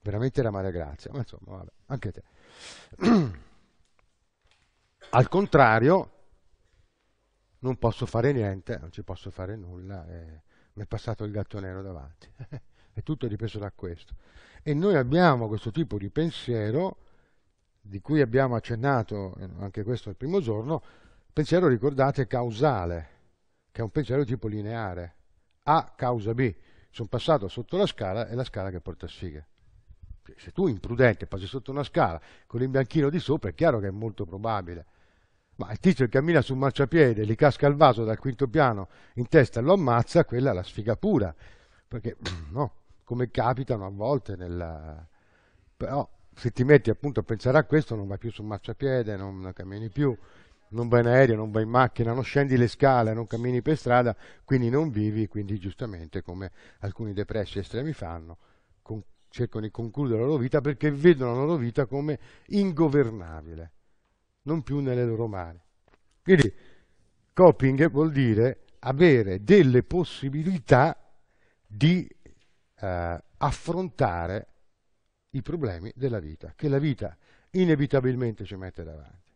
Veramente la madre grazia, ma insomma, vabbè, anche te. Al contrario, non posso fare niente, non ci posso fare nulla, eh, mi è passato il gatto nero davanti. è tutto ripreso da questo. E noi abbiamo questo tipo di pensiero, di cui abbiamo accennato eh, anche questo il primo giorno, pensiero, ricordate, causale, che è un pensiero tipo lineare, A causa B. Sono passato sotto la scala, è la scala che porta a cioè, se tu imprudente passi sotto una scala con il bianchino di sopra è chiaro che è molto probabile. Ma il tizio che cammina sul marciapiede, gli casca il vaso dal quinto piano in testa e lo ammazza, quella è la sfiga pura. Perché, no, come capitano a volte nella... Però se ti metti appunto a pensare a questo non vai più sul marciapiede, non cammini più, non vai in aereo, non vai in macchina, non scendi le scale, non cammini per strada, quindi non vivi, quindi giustamente come alcuni depressi estremi fanno, cercano di concludere la loro vita perché vedono la loro vita come ingovernabile, non più nelle loro mani. Quindi coping vuol dire avere delle possibilità di eh, affrontare i problemi della vita, che la vita inevitabilmente ci mette davanti.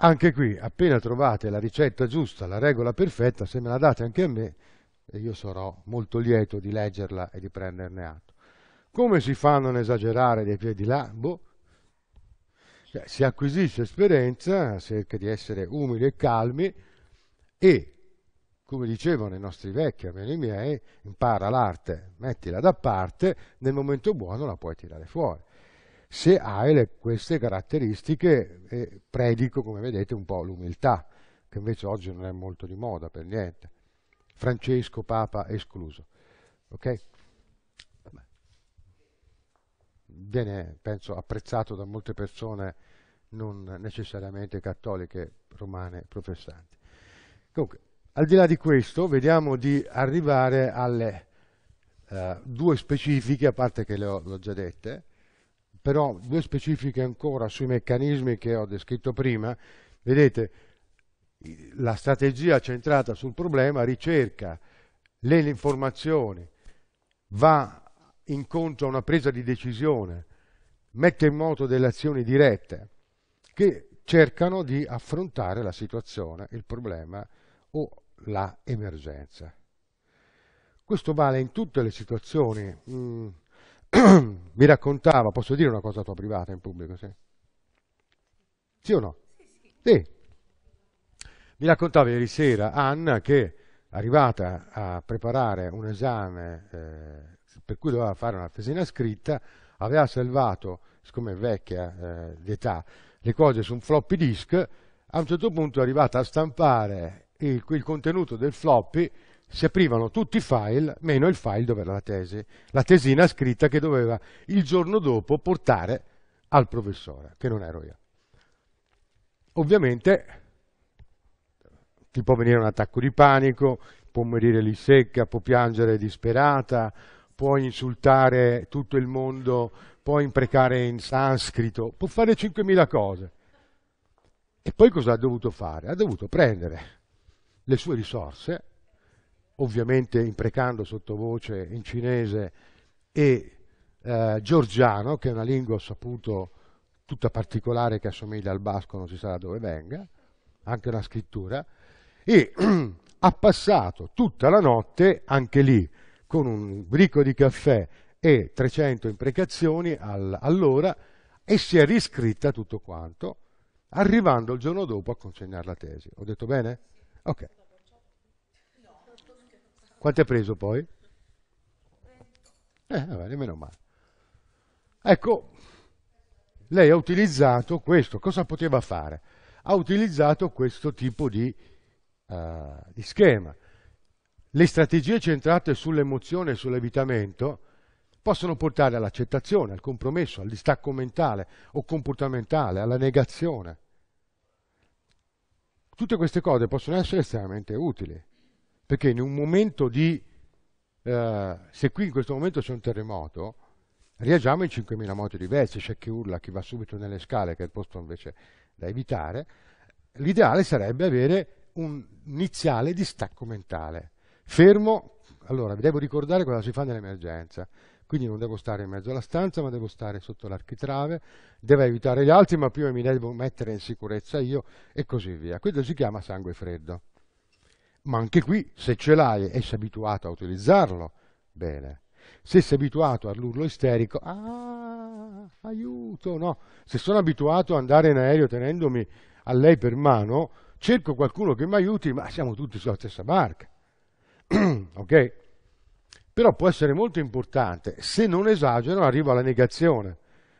Anche qui, appena trovate la ricetta giusta, la regola perfetta, se me la date anche a me, io sarò molto lieto di leggerla e di prenderne atto. Come si fa a non esagerare dei piedi là? Boh. Cioè, si acquisisce esperienza, cerca di essere umili e calmi e, come dicevano i nostri vecchi, almeno i miei, impara l'arte, mettila da parte, nel momento buono la puoi tirare fuori. Se hai le, queste caratteristiche, eh, predico, come vedete, un po' l'umiltà, che invece oggi non è molto di moda per niente. Francesco, Papa escluso. Okay? viene, penso, apprezzato da molte persone non necessariamente cattoliche, romane, professanti. Comunque, al di là di questo, vediamo di arrivare alle eh, due specifiche, a parte che le ho, le ho già dette, però due specifiche ancora sui meccanismi che ho descritto prima. Vedete, la strategia centrata sul problema ricerca le informazioni, va incontro a una presa di decisione, mette in moto delle azioni dirette che cercano di affrontare la situazione, il problema o la emergenza. Questo vale in tutte le situazioni. Mm. Mi raccontava, posso dire una cosa tua privata in pubblico? Sì, sì o no? Sì. Mi raccontava ieri sera Anna che arrivata a preparare un esame eh, per cui doveva fare una tesina scritta, aveva salvato, siccome è vecchia eh, di età, le cose su un floppy disk, a un certo punto è arrivata a stampare il, il contenuto del floppy, si aprivano tutti i file, meno il file dove era la tesi, la tesina scritta che doveva il giorno dopo portare al professore, che non ero io. Ovviamente ti può venire un attacco di panico, può morire lì secca, può piangere disperata, puoi insultare tutto il mondo, puoi imprecare in sanscrito, può fare 5.000 cose. E poi cosa ha dovuto fare? Ha dovuto prendere le sue risorse, ovviamente imprecando sottovoce in cinese e eh, georgiano, che è una lingua, ho saputo, tutta particolare che assomiglia al basco, non si sa da dove venga, anche una scrittura, e ha passato tutta la notte anche lì con un bricco di caffè e 300 imprecazioni all'ora e si è riscritta tutto quanto, arrivando il giorno dopo a consegnare la tesi. Ho detto bene? Ok. Quanto hai preso poi? Eh, vabbè, nemmeno male. Ecco, lei ha utilizzato questo, cosa poteva fare? Ha utilizzato questo tipo di, uh, di schema. Le strategie centrate sull'emozione e sull'evitamento possono portare all'accettazione, al compromesso, al distacco mentale o comportamentale, alla negazione. Tutte queste cose possono essere estremamente utili, perché in un momento di, eh, se qui in questo momento c'è un terremoto, reagiamo in 5.000 modi diversi, c'è chi urla, chi va subito nelle scale, che è il posto invece da evitare, l'ideale sarebbe avere un iniziale distacco mentale, Fermo, allora, vi devo ricordare cosa si fa nell'emergenza. Quindi non devo stare in mezzo alla stanza, ma devo stare sotto l'architrave, devo aiutare gli altri, ma prima mi devo mettere in sicurezza io e così via. Questo si chiama sangue freddo. Ma anche qui, se ce l'hai e sei abituato a utilizzarlo, bene. Se sei abituato all'urlo isterico, ah, aiuto, no. Se sono abituato ad andare in aereo tenendomi a lei per mano, cerco qualcuno che mi aiuti, ma siamo tutti sulla stessa barca. ok? Però può essere molto importante, se non esagero arrivo alla negazione.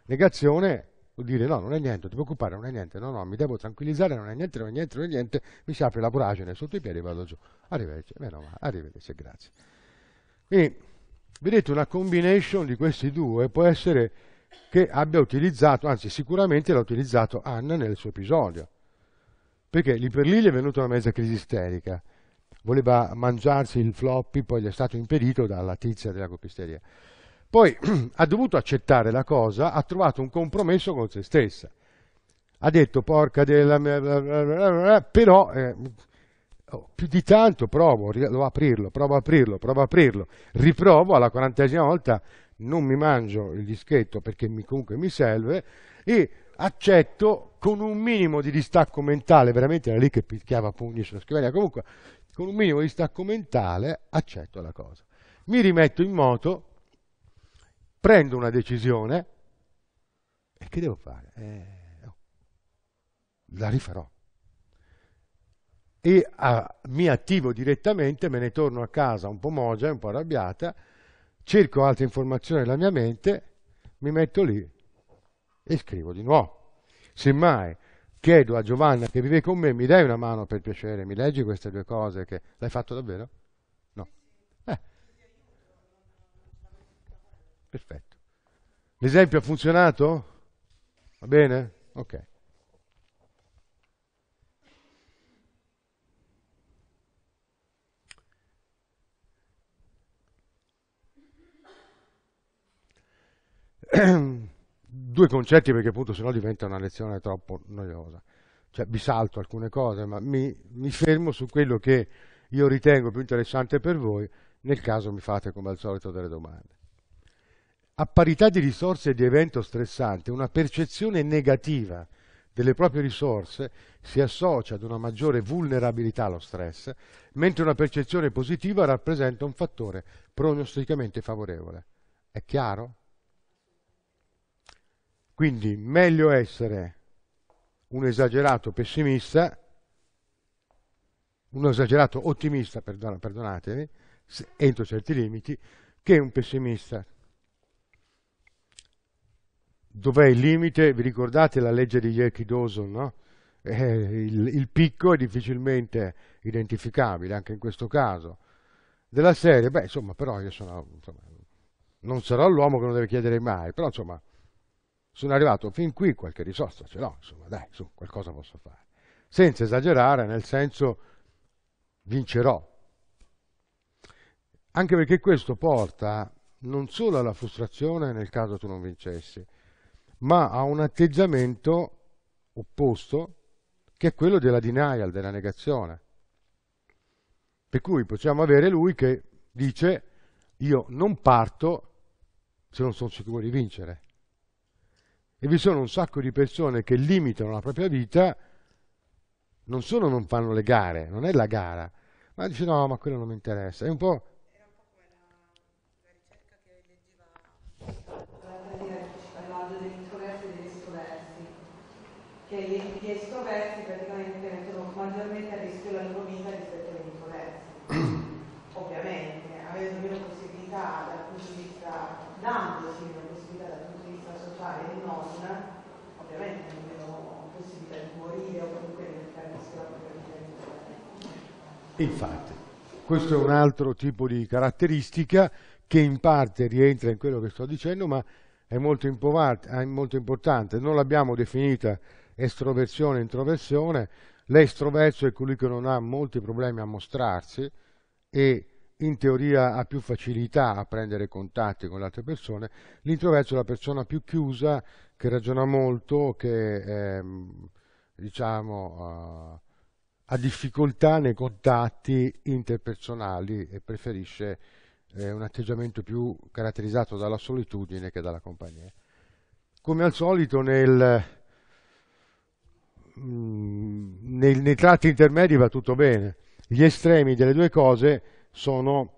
Negazione vuol dire no, non è niente, non ti preoccupare, non è niente, no, no, mi devo tranquillizzare, non è niente, non è niente, non è niente, mi si apre la voragine sotto i piedi e vado giù. Arrivederci, meno male, arrivederci, grazie. Quindi, vedete, una combination di questi due può essere che abbia utilizzato, anzi sicuramente l'ha utilizzato Anna nel suo episodio, perché lì per lì gli è venuta una mezza crisi isterica, voleva mangiarsi il floppy, poi gli è stato impedito dalla tizia della copisteria. Poi ha dovuto accettare la cosa, ha trovato un compromesso con se stessa. Ha detto porca della... però eh, oh, più di tanto provo, a aprirlo, provo a aprirlo, provo a aprirlo, riprovo alla quarantesima volta, non mi mangio il dischetto perché mi, comunque mi serve e accetto con un minimo di distacco mentale, veramente era lì che picchiava pugni sulla scrivania, comunque con un minimo di distacco mentale accetto la cosa. Mi rimetto in moto, prendo una decisione e che devo fare? Eh, La rifarò. E a, ah, mi attivo direttamente, me ne torno a casa un po' mogia, un po' arrabbiata, cerco altre informazioni nella mia mente, mi metto lì e scrivo di nuovo. Semmai chiedo a Giovanna che vive con me, mi dai una mano per piacere, mi leggi queste due cose che l'hai fatto davvero? No. Eh. Perfetto. L'esempio ha funzionato? Va bene? Ok. Ehm due concetti perché appunto sennò diventa una lezione troppo noiosa. Cioè vi salto alcune cose, ma mi, mi fermo su quello che io ritengo più interessante per voi, nel caso mi fate come al solito delle domande. A parità di risorse e di evento stressante, una percezione negativa delle proprie risorse si associa ad una maggiore vulnerabilità allo stress, mentre una percezione positiva rappresenta un fattore pronosticamente favorevole. È chiaro? Quindi meglio essere un esagerato pessimista, un esagerato ottimista, perdona, perdonatemi, entro certi limiti, che un pessimista. Dov'è il limite? Vi ricordate la legge di Yerky Dawson, no? eh, il, il, picco è difficilmente identificabile, anche in questo caso. Della serie, beh, insomma, però io sono, insomma, non sarò l'uomo che non deve chiedere mai, però insomma, sono arrivato fin qui, qualche risorsa ce l'ho, insomma, dai, su, qualcosa posso fare. Senza esagerare, nel senso vincerò. Anche perché questo porta non solo alla frustrazione nel caso tu non vincessi, ma a un atteggiamento opposto che è quello della denial, della negazione. Per cui possiamo avere lui che dice io non parto se non sono sicuro di vincere. E vi sono un sacco di persone che limitano la propria vita, non solo non fanno le gare, non è la gara, ma dice no, ma quello non mi interessa. È un po'... Era un po' quella ricerca che leggeva che gli Infatti, questo è un altro tipo di caratteristica che in parte rientra in quello che sto dicendo, ma è molto, è molto importante. Non l'abbiamo definita estroversione e introversione. L'estroverso è colui che non ha molti problemi a mostrarsi e in teoria ha più facilità a prendere contatti con le altre persone, l'introverso è la persona più chiusa, che ragiona molto, che è, ehm, diciamo, ah, ha difficoltà nei contatti interpersonali e preferisce eh, un atteggiamento più caratterizzato dalla solitudine che dalla compagnia. Come al solito nel, mm, nei, nei tratti intermedi va tutto bene, gli estremi delle due cose sono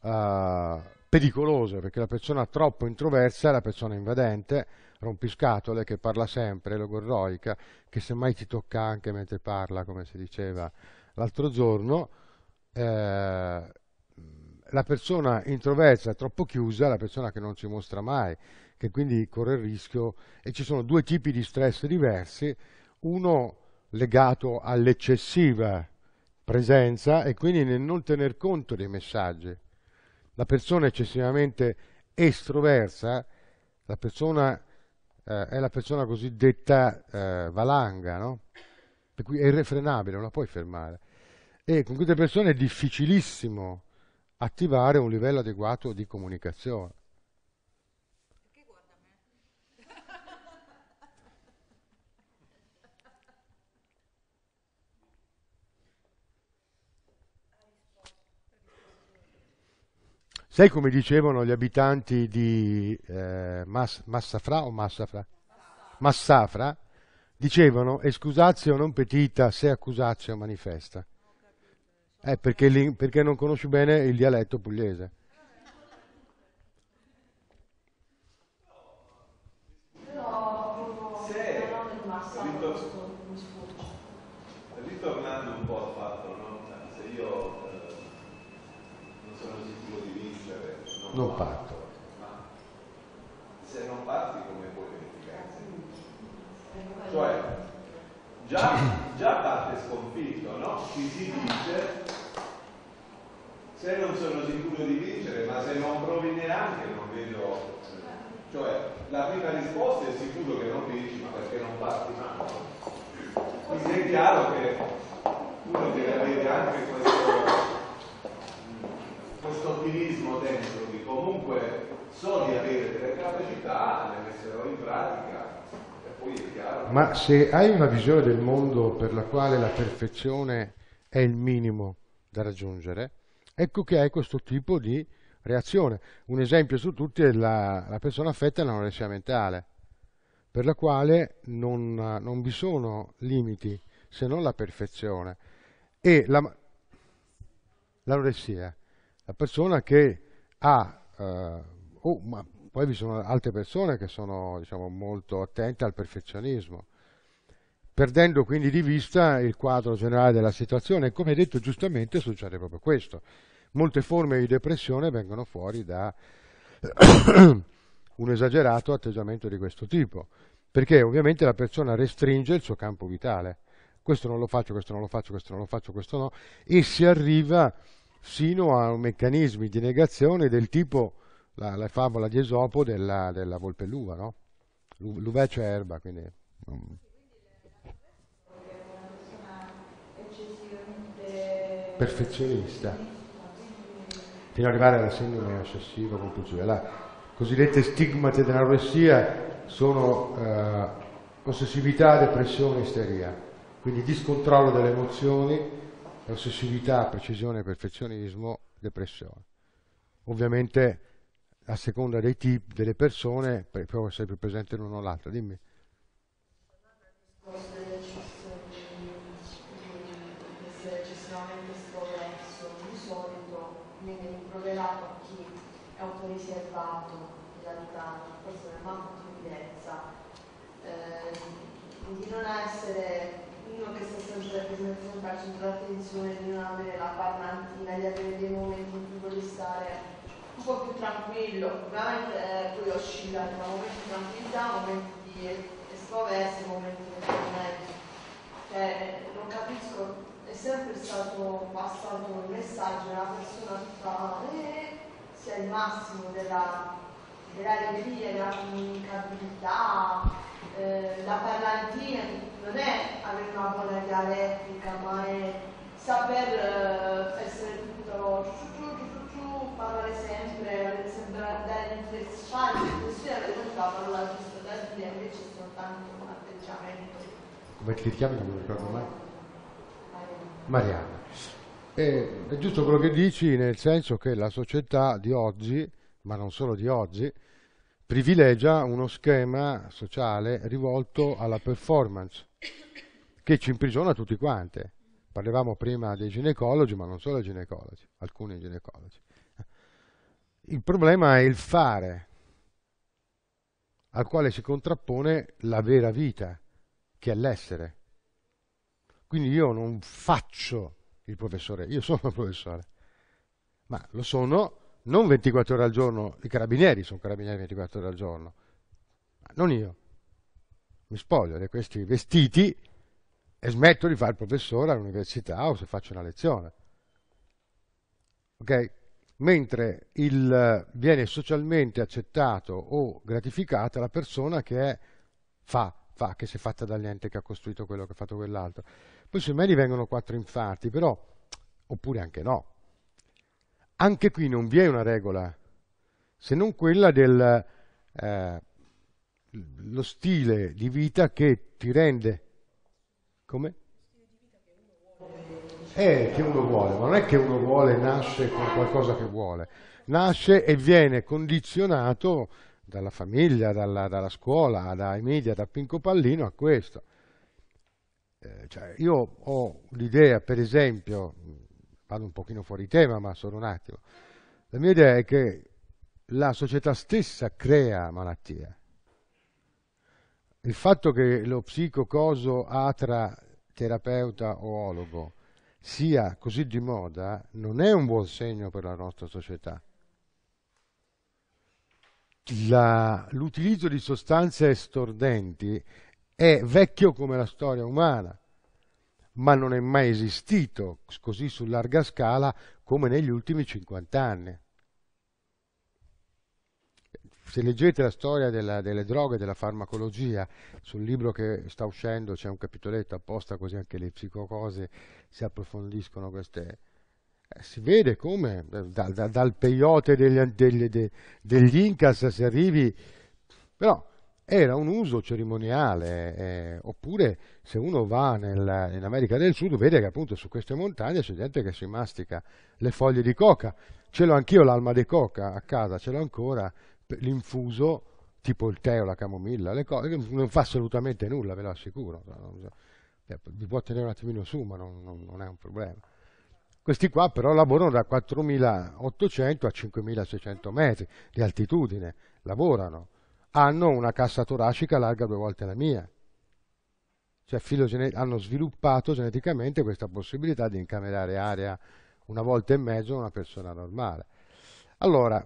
uh, pericolose perché la persona troppo introversa è la persona invadente, rompiscatole che parla sempre, logorroica, che semmai ti tocca anche mentre parla, come si diceva l'altro giorno, eh, la persona introversa troppo chiusa, la persona che non si mostra mai, che quindi corre il rischio, e ci sono due tipi di stress diversi, uno legato all'eccessiva presenza e quindi nel non tener conto dei messaggi. La persona eccessivamente estroversa, la persona eh, è la persona cosiddetta eh, valanga, no? per cui è irrefrenabile, non la puoi fermare. E con queste persone è difficilissimo attivare un livello adeguato di comunicazione. Sai come dicevano gli abitanti di eh, Mas, Massafra o Massafra? Massafra, dicevano escusatio non petita se accusatio manifesta. Eh, perché, li, perché non conosci bene il dialetto pugliese. non parto. Se non parti come puoi verificare? Cioè, già, cioè. già parte sconfitto, no? Ci si dice se non sono sicuro di vincere, ma se non provi neanche non vedo. Cioè, la prima risposta è sicuro che non vinci, ma perché non parti mai. Quindi è chiaro che uno deve avere anche questo, questo ottimismo dentro comunque so di avere delle capacità, le metterò in pratica. Ma se hai una visione del mondo per la quale la perfezione è il minimo da raggiungere, ecco che hai questo tipo di reazione. Un esempio su tutti è la, la persona affetta da anoressia mentale, per la quale non, non, vi sono limiti se non la perfezione. E l'anoressia, la persona che ha eh, oh, ma poi vi sono altre persone che sono diciamo, molto attente al perfezionismo, perdendo quindi di vista il quadro generale della situazione. E come detto giustamente succede proprio questo. Molte forme di depressione vengono fuori da un esagerato atteggiamento di questo tipo, perché ovviamente la persona restringe il suo campo vitale. Questo non lo faccio, questo non lo faccio, questo non lo faccio, questo no, e si arriva sino a meccanismi di negazione del tipo la, la favola di Esopo della, della l'uva, no? è erba, quindi... Um. Perfezionista, fino ad arrivare alla sindrome ossessiva compulsiva. La cosiddette stigmate dell'anoressia sono eh, ossessività, depressione, isteria, quindi discontrollo delle emozioni, ossessività, precisione, perfezionismo, depressione. Ovviamente a seconda dei tipi delle persone, però sei più presente l'uno o l'altro. Dimmi. è un po' riservato nella vita, forse non è manco timidezza, eh, di non essere cerca sempre di cercarci di non avere la parlantina, di avere dei momenti in cui vuoi stare un po' più tranquillo, veramente eh, poi oscilla tra momenti di tranquillità, momenti di estroversi, momenti di estroversi. Cioè, non capisco, è sempre stato passato il messaggio una persona tutta eh, sia il massimo della, della della comunicabilità, eh, la parlantina, non è avere una buona dialettica, ma è saper eh, essere tutto ciu, ciu, ciu, parlare sempre, sembrare dare interessare, l'impressione che non fa parlare giusto da dire, invece è soltanto un atteggiamento. Come ti chiami? Non mi ricordo mai. Mariana. Eh, è giusto quello che dici, nel senso che la società di oggi, ma non solo di oggi, privilegia uno schema sociale rivolto alla performance che ci imprigiona tutti quanti. Parlevamo prima dei ginecologi, ma non solo dei ginecologi, alcuni ginecologi. Il problema è il fare, al quale si contrappone la vera vita, che è l'essere. Quindi io non faccio il professore, io sono il professore, ma lo sono non 24 ore al giorno, i carabinieri sono carabinieri 24 ore al giorno, non io. Mi spoglio di questi vestiti e smetto di fare il professore all'università o se faccio una lezione. Ok? Mentre il, viene socialmente accettato o gratificata la persona che è, fa, fa, che si è fatta niente, che ha costruito quello, che ha fatto quell'altro. Poi sui medi vengono quattro infarti, però, oppure anche no, anche qui non vi è una regola, se non quella del eh, lo stile di vita che ti rende come? È che uno vuole, ma non è che uno vuole nasce con qualcosa che vuole, nasce e viene condizionato dalla famiglia, dalla, dalla scuola, dai media, da Pinco Pallino a questo. Eh, cioè, io ho l'idea, per esempio, vado un pochino fuori tema, ma solo un attimo. La mia idea è che la società stessa crea malattia. Il fatto che lo psicocoso atra terapeuta o ologo sia così di moda non è un buon segno per la nostra società. l'utilizzo di sostanze estordenti è vecchio come la storia umana ma non è mai esistito così su larga scala come negli ultimi 50 anni. Se leggete la storia della, delle droghe e della farmacologia, sul libro che sta uscendo c'è un capitoletto apposta così anche le psicocose si approfondiscono queste, eh, si vede come da, eh, da, dal peyote degli, degli, degli, Incas si arrivi, però era un uso cerimoniale, eh, oppure se uno va nel, in America del Sud vede che appunto su queste montagne c'è gente che si mastica le foglie di coca, ce l'ho anch'io l'alma di coca a casa, ce l'ho ancora, l'infuso tipo il tè o la camomilla, le cose, non fa assolutamente nulla, ve lo assicuro, eh, vi può tenere un attimino su ma non, non, non è un problema. Questi qua però lavorano da 4.800 a 5.600 metri di altitudine, lavorano hanno una cassa toracica larga due volte la mia. Cioè hanno sviluppato geneticamente questa possibilità di incamerare aria una volta e mezzo una persona normale. Allora,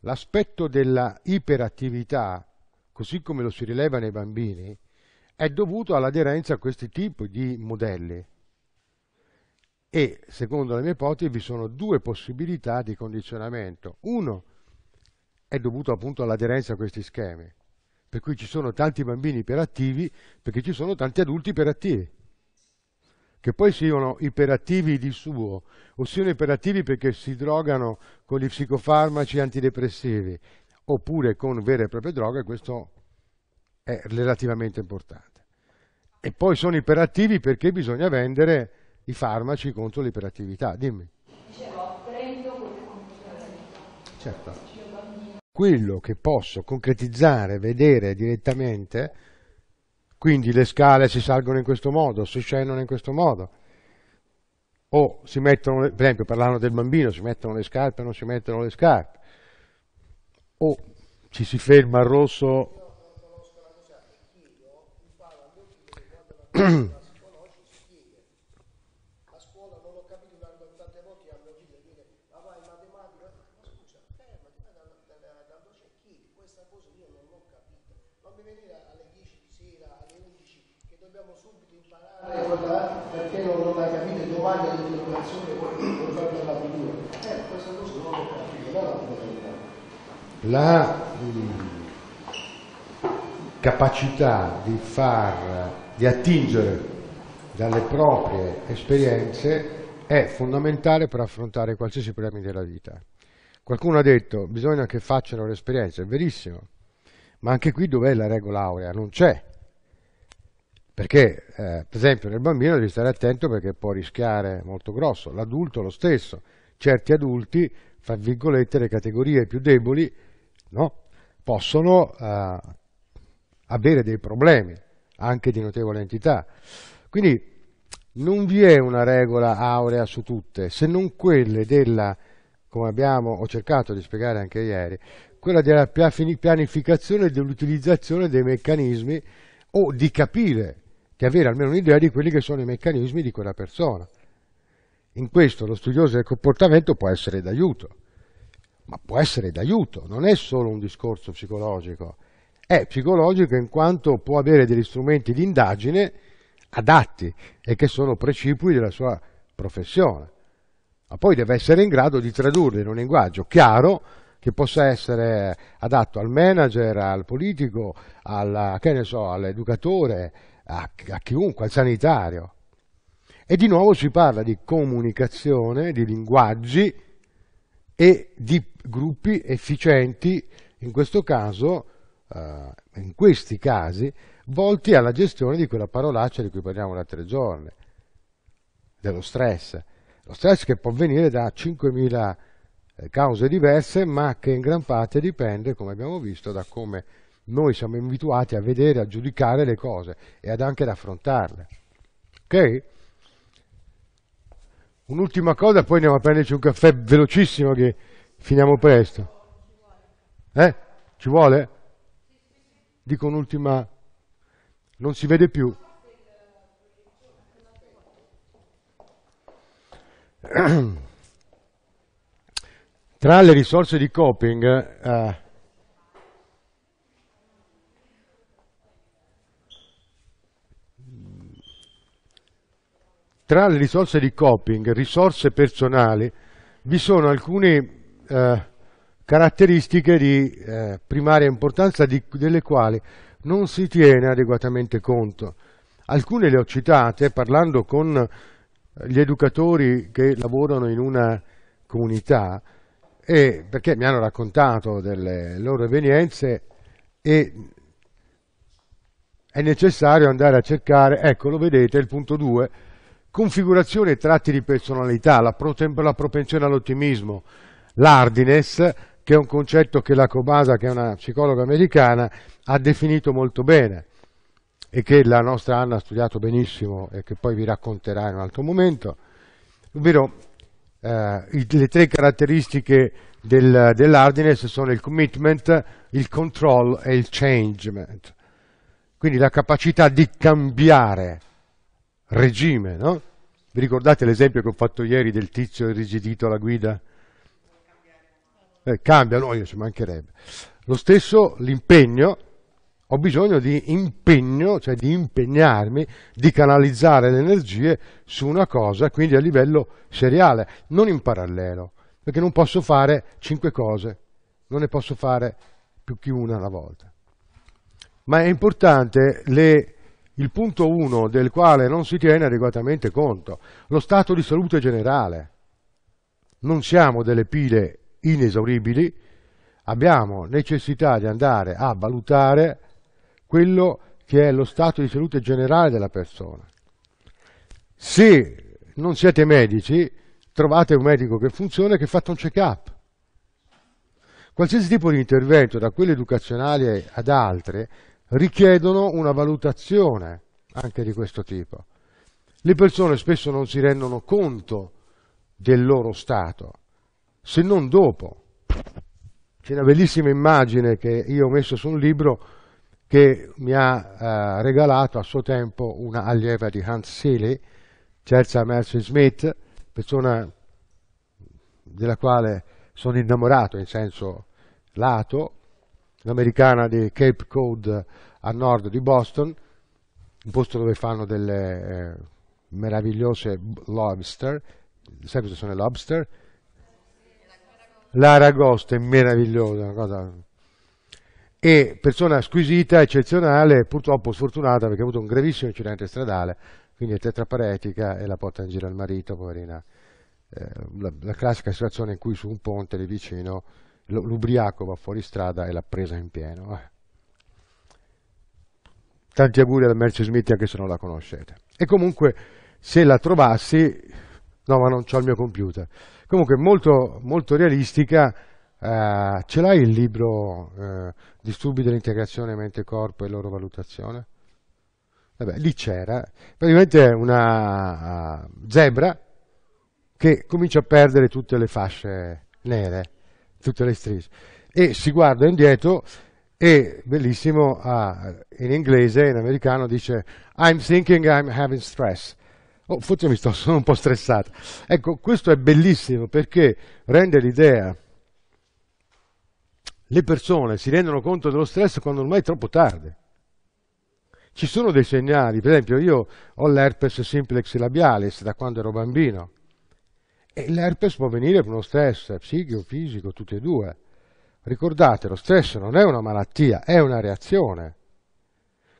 l'aspetto della iperattività, così come lo si rileva nei bambini, è dovuto all'aderenza a questi tipi di modelli. E, secondo le mie ipotesi, vi sono due possibilità di condizionamento. Uno, è dovuto appunto all'aderenza a questi schemi. Per cui ci sono tanti bambini iperattivi perché ci sono tanti adulti iperattivi. Che poi siano iperattivi di suo o siano iperattivi perché si drogano con gli psicofarmaci antidepressivi oppure con vere e proprie droghe, questo è relativamente importante. E poi sono iperattivi perché bisogna vendere i farmaci contro l'iperattività. Dimmi. Dicevo, prendo quello che Certo quello che posso concretizzare, vedere direttamente, quindi le scale si salgono in questo modo, si scendono in questo modo, o si mettono, per esempio parlando del bambino, si mettono le scarpe o non si mettono le scarpe, o ci si ferma al rosso. la mm, capacità di far, di attingere dalle proprie esperienze è fondamentale per affrontare qualsiasi problema della vita. Qualcuno ha detto bisogna che facciano le esperienze, è verissimo, ma anche qui dov'è la regola aurea? Non c'è. Perché, eh, per esempio, nel bambino devi stare attento perché può rischiare molto grosso, l'adulto lo stesso, certi adulti, fra virgolette, le categorie più deboli no? possono eh, avere dei problemi, anche di notevole entità. Quindi non vi è una regola aurea su tutte, se non quelle della, come abbiamo, ho cercato di spiegare anche ieri, quella della pianificazione dell'utilizzazione dei meccanismi o di capire, di avere almeno un'idea di quelli che sono i meccanismi di quella persona. In questo lo studioso del comportamento può essere d'aiuto ma può essere d'aiuto, non è solo un discorso psicologico, è psicologico in quanto può avere degli strumenti di indagine adatti e che sono precipui della sua professione, ma poi deve essere in grado di tradurli in un linguaggio chiaro che possa essere adatto al manager, al politico, al, so, all'educatore, a, a chiunque, al sanitario. E di nuovo si parla di comunicazione, di linguaggi e di gruppi efficienti, in questo caso, eh, in questi casi, volti alla gestione di quella parolaccia di cui parliamo da tre giorni, dello stress. Lo stress che può venire da 5.000 eh, cause diverse, ma che in gran parte dipende, come abbiamo visto, da come noi siamo abituati a vedere, a giudicare le cose e ad anche ad affrontarle. Ok? Un'ultima cosa, poi andiamo a prenderci un caffè velocissimo che Finiamo presto. Eh? Ci vuole? Dico un'ultima. Non si vede più. Tra le risorse di coping, eh, tra le risorse di coping, risorse personali, vi sono alcuni eh, caratteristiche di eh, primaria importanza di, delle quali non si tiene adeguatamente conto. Alcune le ho citate parlando con eh, gli educatori che lavorano in una comunità e perché mi hanno raccontato delle loro evenienze e è necessario andare a cercare, ecco lo vedete, il punto 2, configurazione e tratti di personalità, la, pro la propensione all'ottimismo, l'hardiness, che è un concetto che la Cobasa, che è una psicologa americana, ha definito molto bene e che la nostra Anna ha studiato benissimo e che poi vi racconterà in un altro momento, ovvero eh, le tre caratteristiche del, dell'hardiness sono il commitment, il control e il changement, quindi la capacità di cambiare regime, no? Vi ricordate l'esempio che ho fatto ieri del tizio irrigidito alla guida? eh, cambiano, io ci mancherebbe. Lo stesso l'impegno, ho bisogno di impegno, cioè di impegnarmi, di canalizzare le energie su una cosa, quindi a livello seriale, non in parallelo, perché non posso fare cinque cose, non ne posso fare più che una alla volta. Ma è importante le, il punto 1 del quale non si tiene adeguatamente conto, lo stato di salute generale. Non siamo delle pile inesauribili, abbiamo necessità di andare a valutare quello che è lo stato di salute generale della persona. Se non siete medici, trovate un medico che funziona e che faccia un check-up. Qualsiasi tipo di intervento, da quelli educazionali ad altre, richiedono una valutazione anche di questo tipo. Le persone spesso non si rendono conto del loro stato se non dopo. C'è una bellissima immagine che io ho messo su un libro che mi ha eh, regalato a suo tempo una allieva di Hans Seeley, Chelsea Mercy Smith, persona della quale sono innamorato in senso lato, l'americana di Cape Cod a nord di Boston, un posto dove fanno delle eh, meravigliose lobster, sempre sono lobster, l'aragosta è meravigliosa, una cosa... E persona squisita, eccezionale, purtroppo sfortunata perché ha avuto un gravissimo incidente stradale, quindi è tetraparetica e la porta in giro al marito, poverina. Eh, la, la, classica situazione in cui su un ponte lì vicino l'ubriaco va fuori strada e l'ha presa in pieno. Eh. Tanti auguri alla Mercedes Smith anche se non la conoscete. E comunque, se la trovassi, no ma non ho il mio computer comunque molto, molto realistica. Eh, ce l'hai il libro eh, Disturbi dell'integrazione mente-corpo e loro valutazione? Vabbè, lì c'era praticamente una eh, zebra che comincia a perdere tutte le fasce nere, tutte le strisce, e si guarda indietro e bellissimo ah, in inglese, in americano dice I'm thinking I'm having stress Oh, forse mi sto, sono un po' stressato. Ecco, questo è bellissimo perché rende l'idea. Le persone si rendono conto dello stress quando ormai è troppo tardi. Ci sono dei segnali, per esempio io ho l'herpes simplex labialis da quando ero bambino. E l'herpes può venire per uno stress psichico, fisico, tutti e due. Ricordate, lo stress non è una malattia, è una reazione.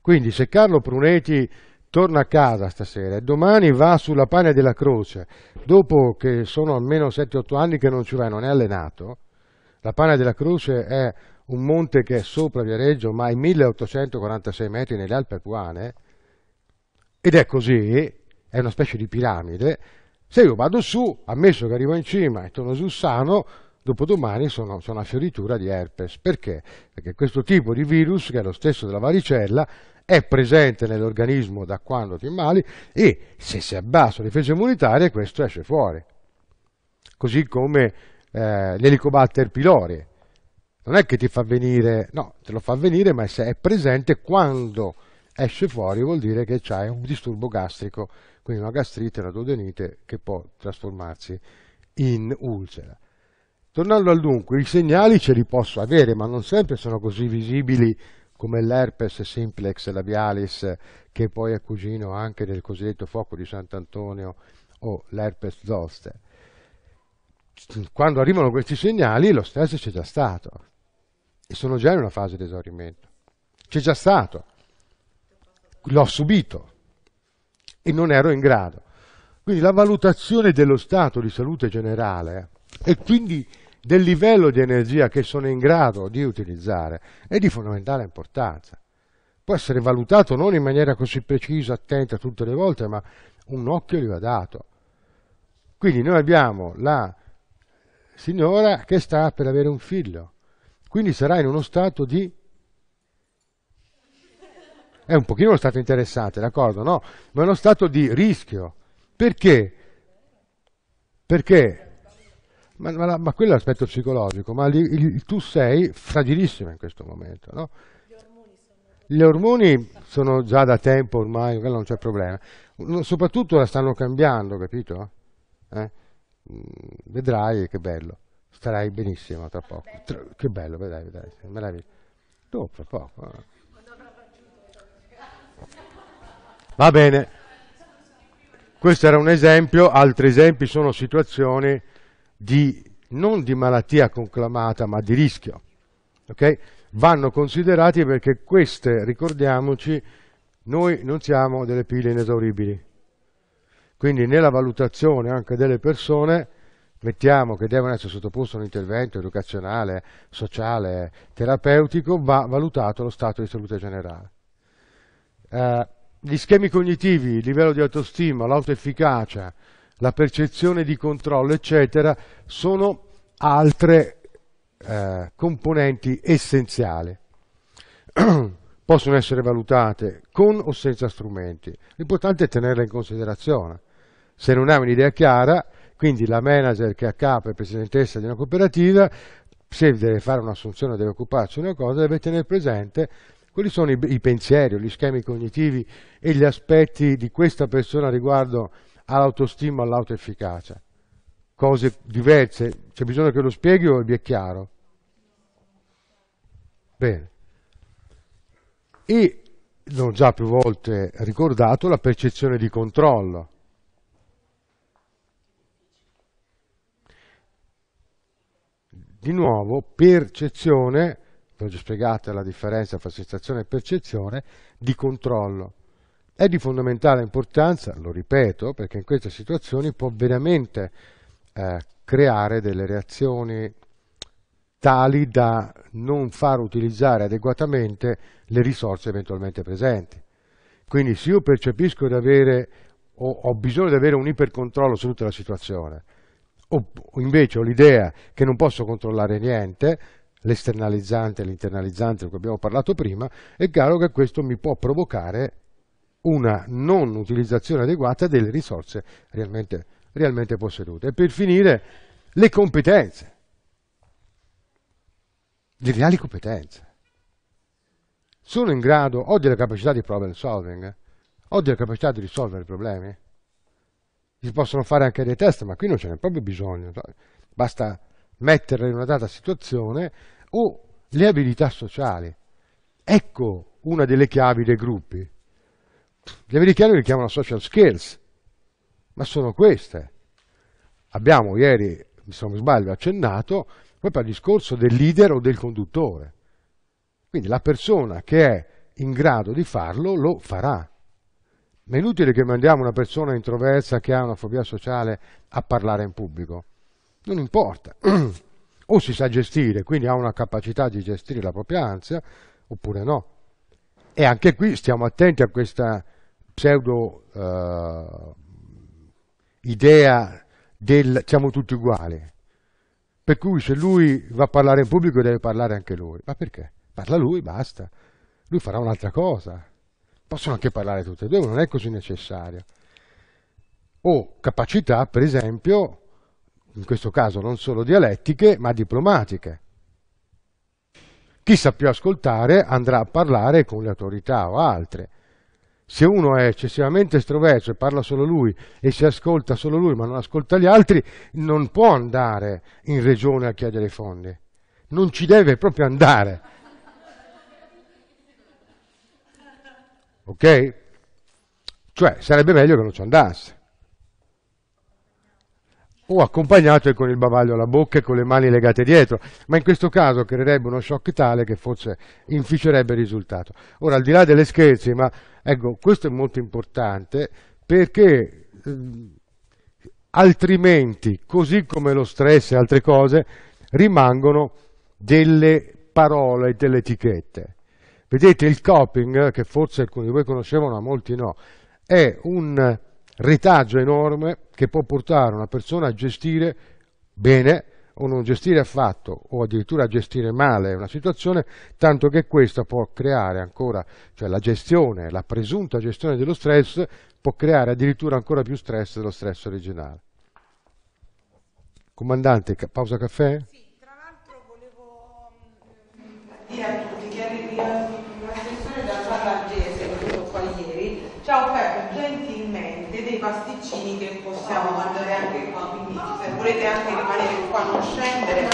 Quindi se Carlo Pruneti torna a casa stasera e domani va sulla Pane della Croce, dopo che sono almeno 7-8 anni che non ci va, non è allenato, la Pane della Croce è un monte che è sopra Viareggio, ma ai 1846 metri nelle Alpi Apuane, ed è così, è una specie di piramide, se io vado su, ammesso che arrivo in cima e torno su sano, dopodomani sono, sono a fioritura di herpes. Perché? Perché questo tipo di virus, che è lo stesso della varicella, è presente nell'organismo da quando ti ammali e se si abbassa la difesa immunitaria questo esce fuori. Così come eh, l'elicobatter pylori. Non è che ti fa venire, no, te lo fa venire, ma se è presente quando esce fuori vuol dire che c'è un disturbo gastrico, quindi una gastrite, una duodenite che può trasformarsi in ulcera. Tornando al dunque, i segnali ce li posso avere, ma non sempre sono così visibili come l'herpes simplex labialis che poi è cugino anche del cosiddetto fuoco di Sant'Antonio o l'herpes zoster. Quando arrivano questi segnali lo stress c'è già stato e sono già in una fase di esaurimento. C'è già stato, l'ho subito e non ero in grado. Quindi la valutazione dello stato di salute generale e quindi del livello di energia che sono in grado di utilizzare è di fondamentale importanza. Può essere valutato non in maniera così precisa, attenta tutte le volte, ma un occhio gli va dato. Quindi noi abbiamo la signora che sta per avere un figlio, quindi sarà in uno stato di... È un pochino uno stato interessante, d'accordo? No, ma è uno stato di rischio. Perché? Perché ma, ma, ma quello è l'aspetto psicologico, ma il, il, tu sei fragilissimo in questo momento, no? Gli ormoni sono già da tempo ormai, quello non c'è problema. Soprattutto la stanno cambiando, capito? Eh? Mm, vedrai che bello, starai benissimo tra poco. Ah, tra, che bello, vedrai, vedrai, meraviglioso. Dopo, tra poco. Eh. Va bene, questo era un esempio, altri esempi sono situazioni di, non di malattia conclamata ma di rischio, okay? vanno considerati perché queste, ricordiamoci, noi non siamo delle pile inesauribili. Quindi nella valutazione anche delle persone mettiamo che devono essere sottoposte a un intervento educazionale, sociale, terapeutico, va valutato lo stato di salute generale. Eh, gli schemi cognitivi, il livello di autostima, l'autoefficacia, la percezione di controllo, eccetera, sono altre eh, componenti essenziali. Possono essere valutate con o senza strumenti. L'importante è tenerle in considerazione. Se non hai un'idea chiara, quindi la manager che è a capo e presidentessa di una cooperativa, se deve fare un'assunzione, deve occuparsi di una cosa, deve tenere presente quali sono i, i pensieri, gli schemi cognitivi e gli aspetti di questa persona riguardo all'autostima, all'autoefficacia. Cose diverse, c'è bisogno che lo spieghi o vi è chiaro? Bene. E, l'ho già più volte ricordato, la percezione di controllo. Di nuovo, percezione, vi ho già spiegato la differenza tra sensazione e percezione, di controllo è di fondamentale importanza, lo ripeto, perché in queste situazioni può veramente eh, creare delle reazioni tali da non far utilizzare adeguatamente le risorse eventualmente presenti. Quindi se io percepisco di avere o ho bisogno di avere un ipercontrollo su tutta la situazione, o invece ho l'idea che non posso controllare niente, l'esternalizzante, l'internalizzante di cui abbiamo parlato prima, è chiaro che questo mi può provocare una non utilizzazione adeguata delle risorse realmente, realmente possedute. E per finire, le competenze, le reali competenze. Sono in grado, ho della capacità di problem solving, ho della capacità di risolvere problemi. Si possono fare anche dei test, ma qui non ce n'è proprio bisogno. Basta metterle in una data situazione o le abilità sociali. Ecco una delle chiavi dei gruppi. Gli americani li chiamano social skills, ma sono queste. Abbiamo ieri, se non mi sbaglio, accennato proprio al discorso del leader o del conduttore. Quindi la persona che è in grado di farlo lo farà. Ma è inutile che mandiamo una persona introversa che ha una fobia sociale a parlare in pubblico. Non importa. o si sa gestire, quindi ha una capacità di gestire la propria ansia, oppure no. E anche qui stiamo attenti a questa pseudo uh, idea del siamo tutti uguali. Per cui se lui va a parlare in pubblico deve parlare anche lui. Ma perché? Parla lui, basta. Lui farà un'altra cosa. Possono anche parlare tutti e due, non è così necessario. O capacità, per esempio, in questo caso non solo dialettiche, ma diplomatiche. Chi sa più ascoltare andrà a parlare con le autorità o altre se uno è eccessivamente estroverso e parla solo lui e si ascolta solo lui ma non ascolta gli altri, non può andare in regione a chiedere fondi, non ci deve proprio andare. Ok? Cioè, sarebbe meglio che non ci andasse o accompagnato e con il bavaglio alla bocca e con le mani legate dietro, ma in questo caso creerebbe uno shock tale che forse inficerebbe il risultato. Ora, al di là delle scherzi, ma ecco, questo è molto importante perché eh, altrimenti, così come lo stress e altre cose, rimangono delle parole, delle etichette. Vedete, il coping, che forse alcuni di voi conoscevano, ma molti no, è un retaggio enorme che può portare una persona a gestire bene o non gestire affatto o addirittura a gestire male una situazione, tanto che questa può creare ancora, cioè la gestione, la presunta gestione dello stress può creare addirittura ancora più stress dello stress originale. Comandante, pausa caffè? Sì, tra l'altro volevo ehm, dire pasticcini che possiamo mangiare anche qua, quindi se volete anche rimanere qua, non scendere.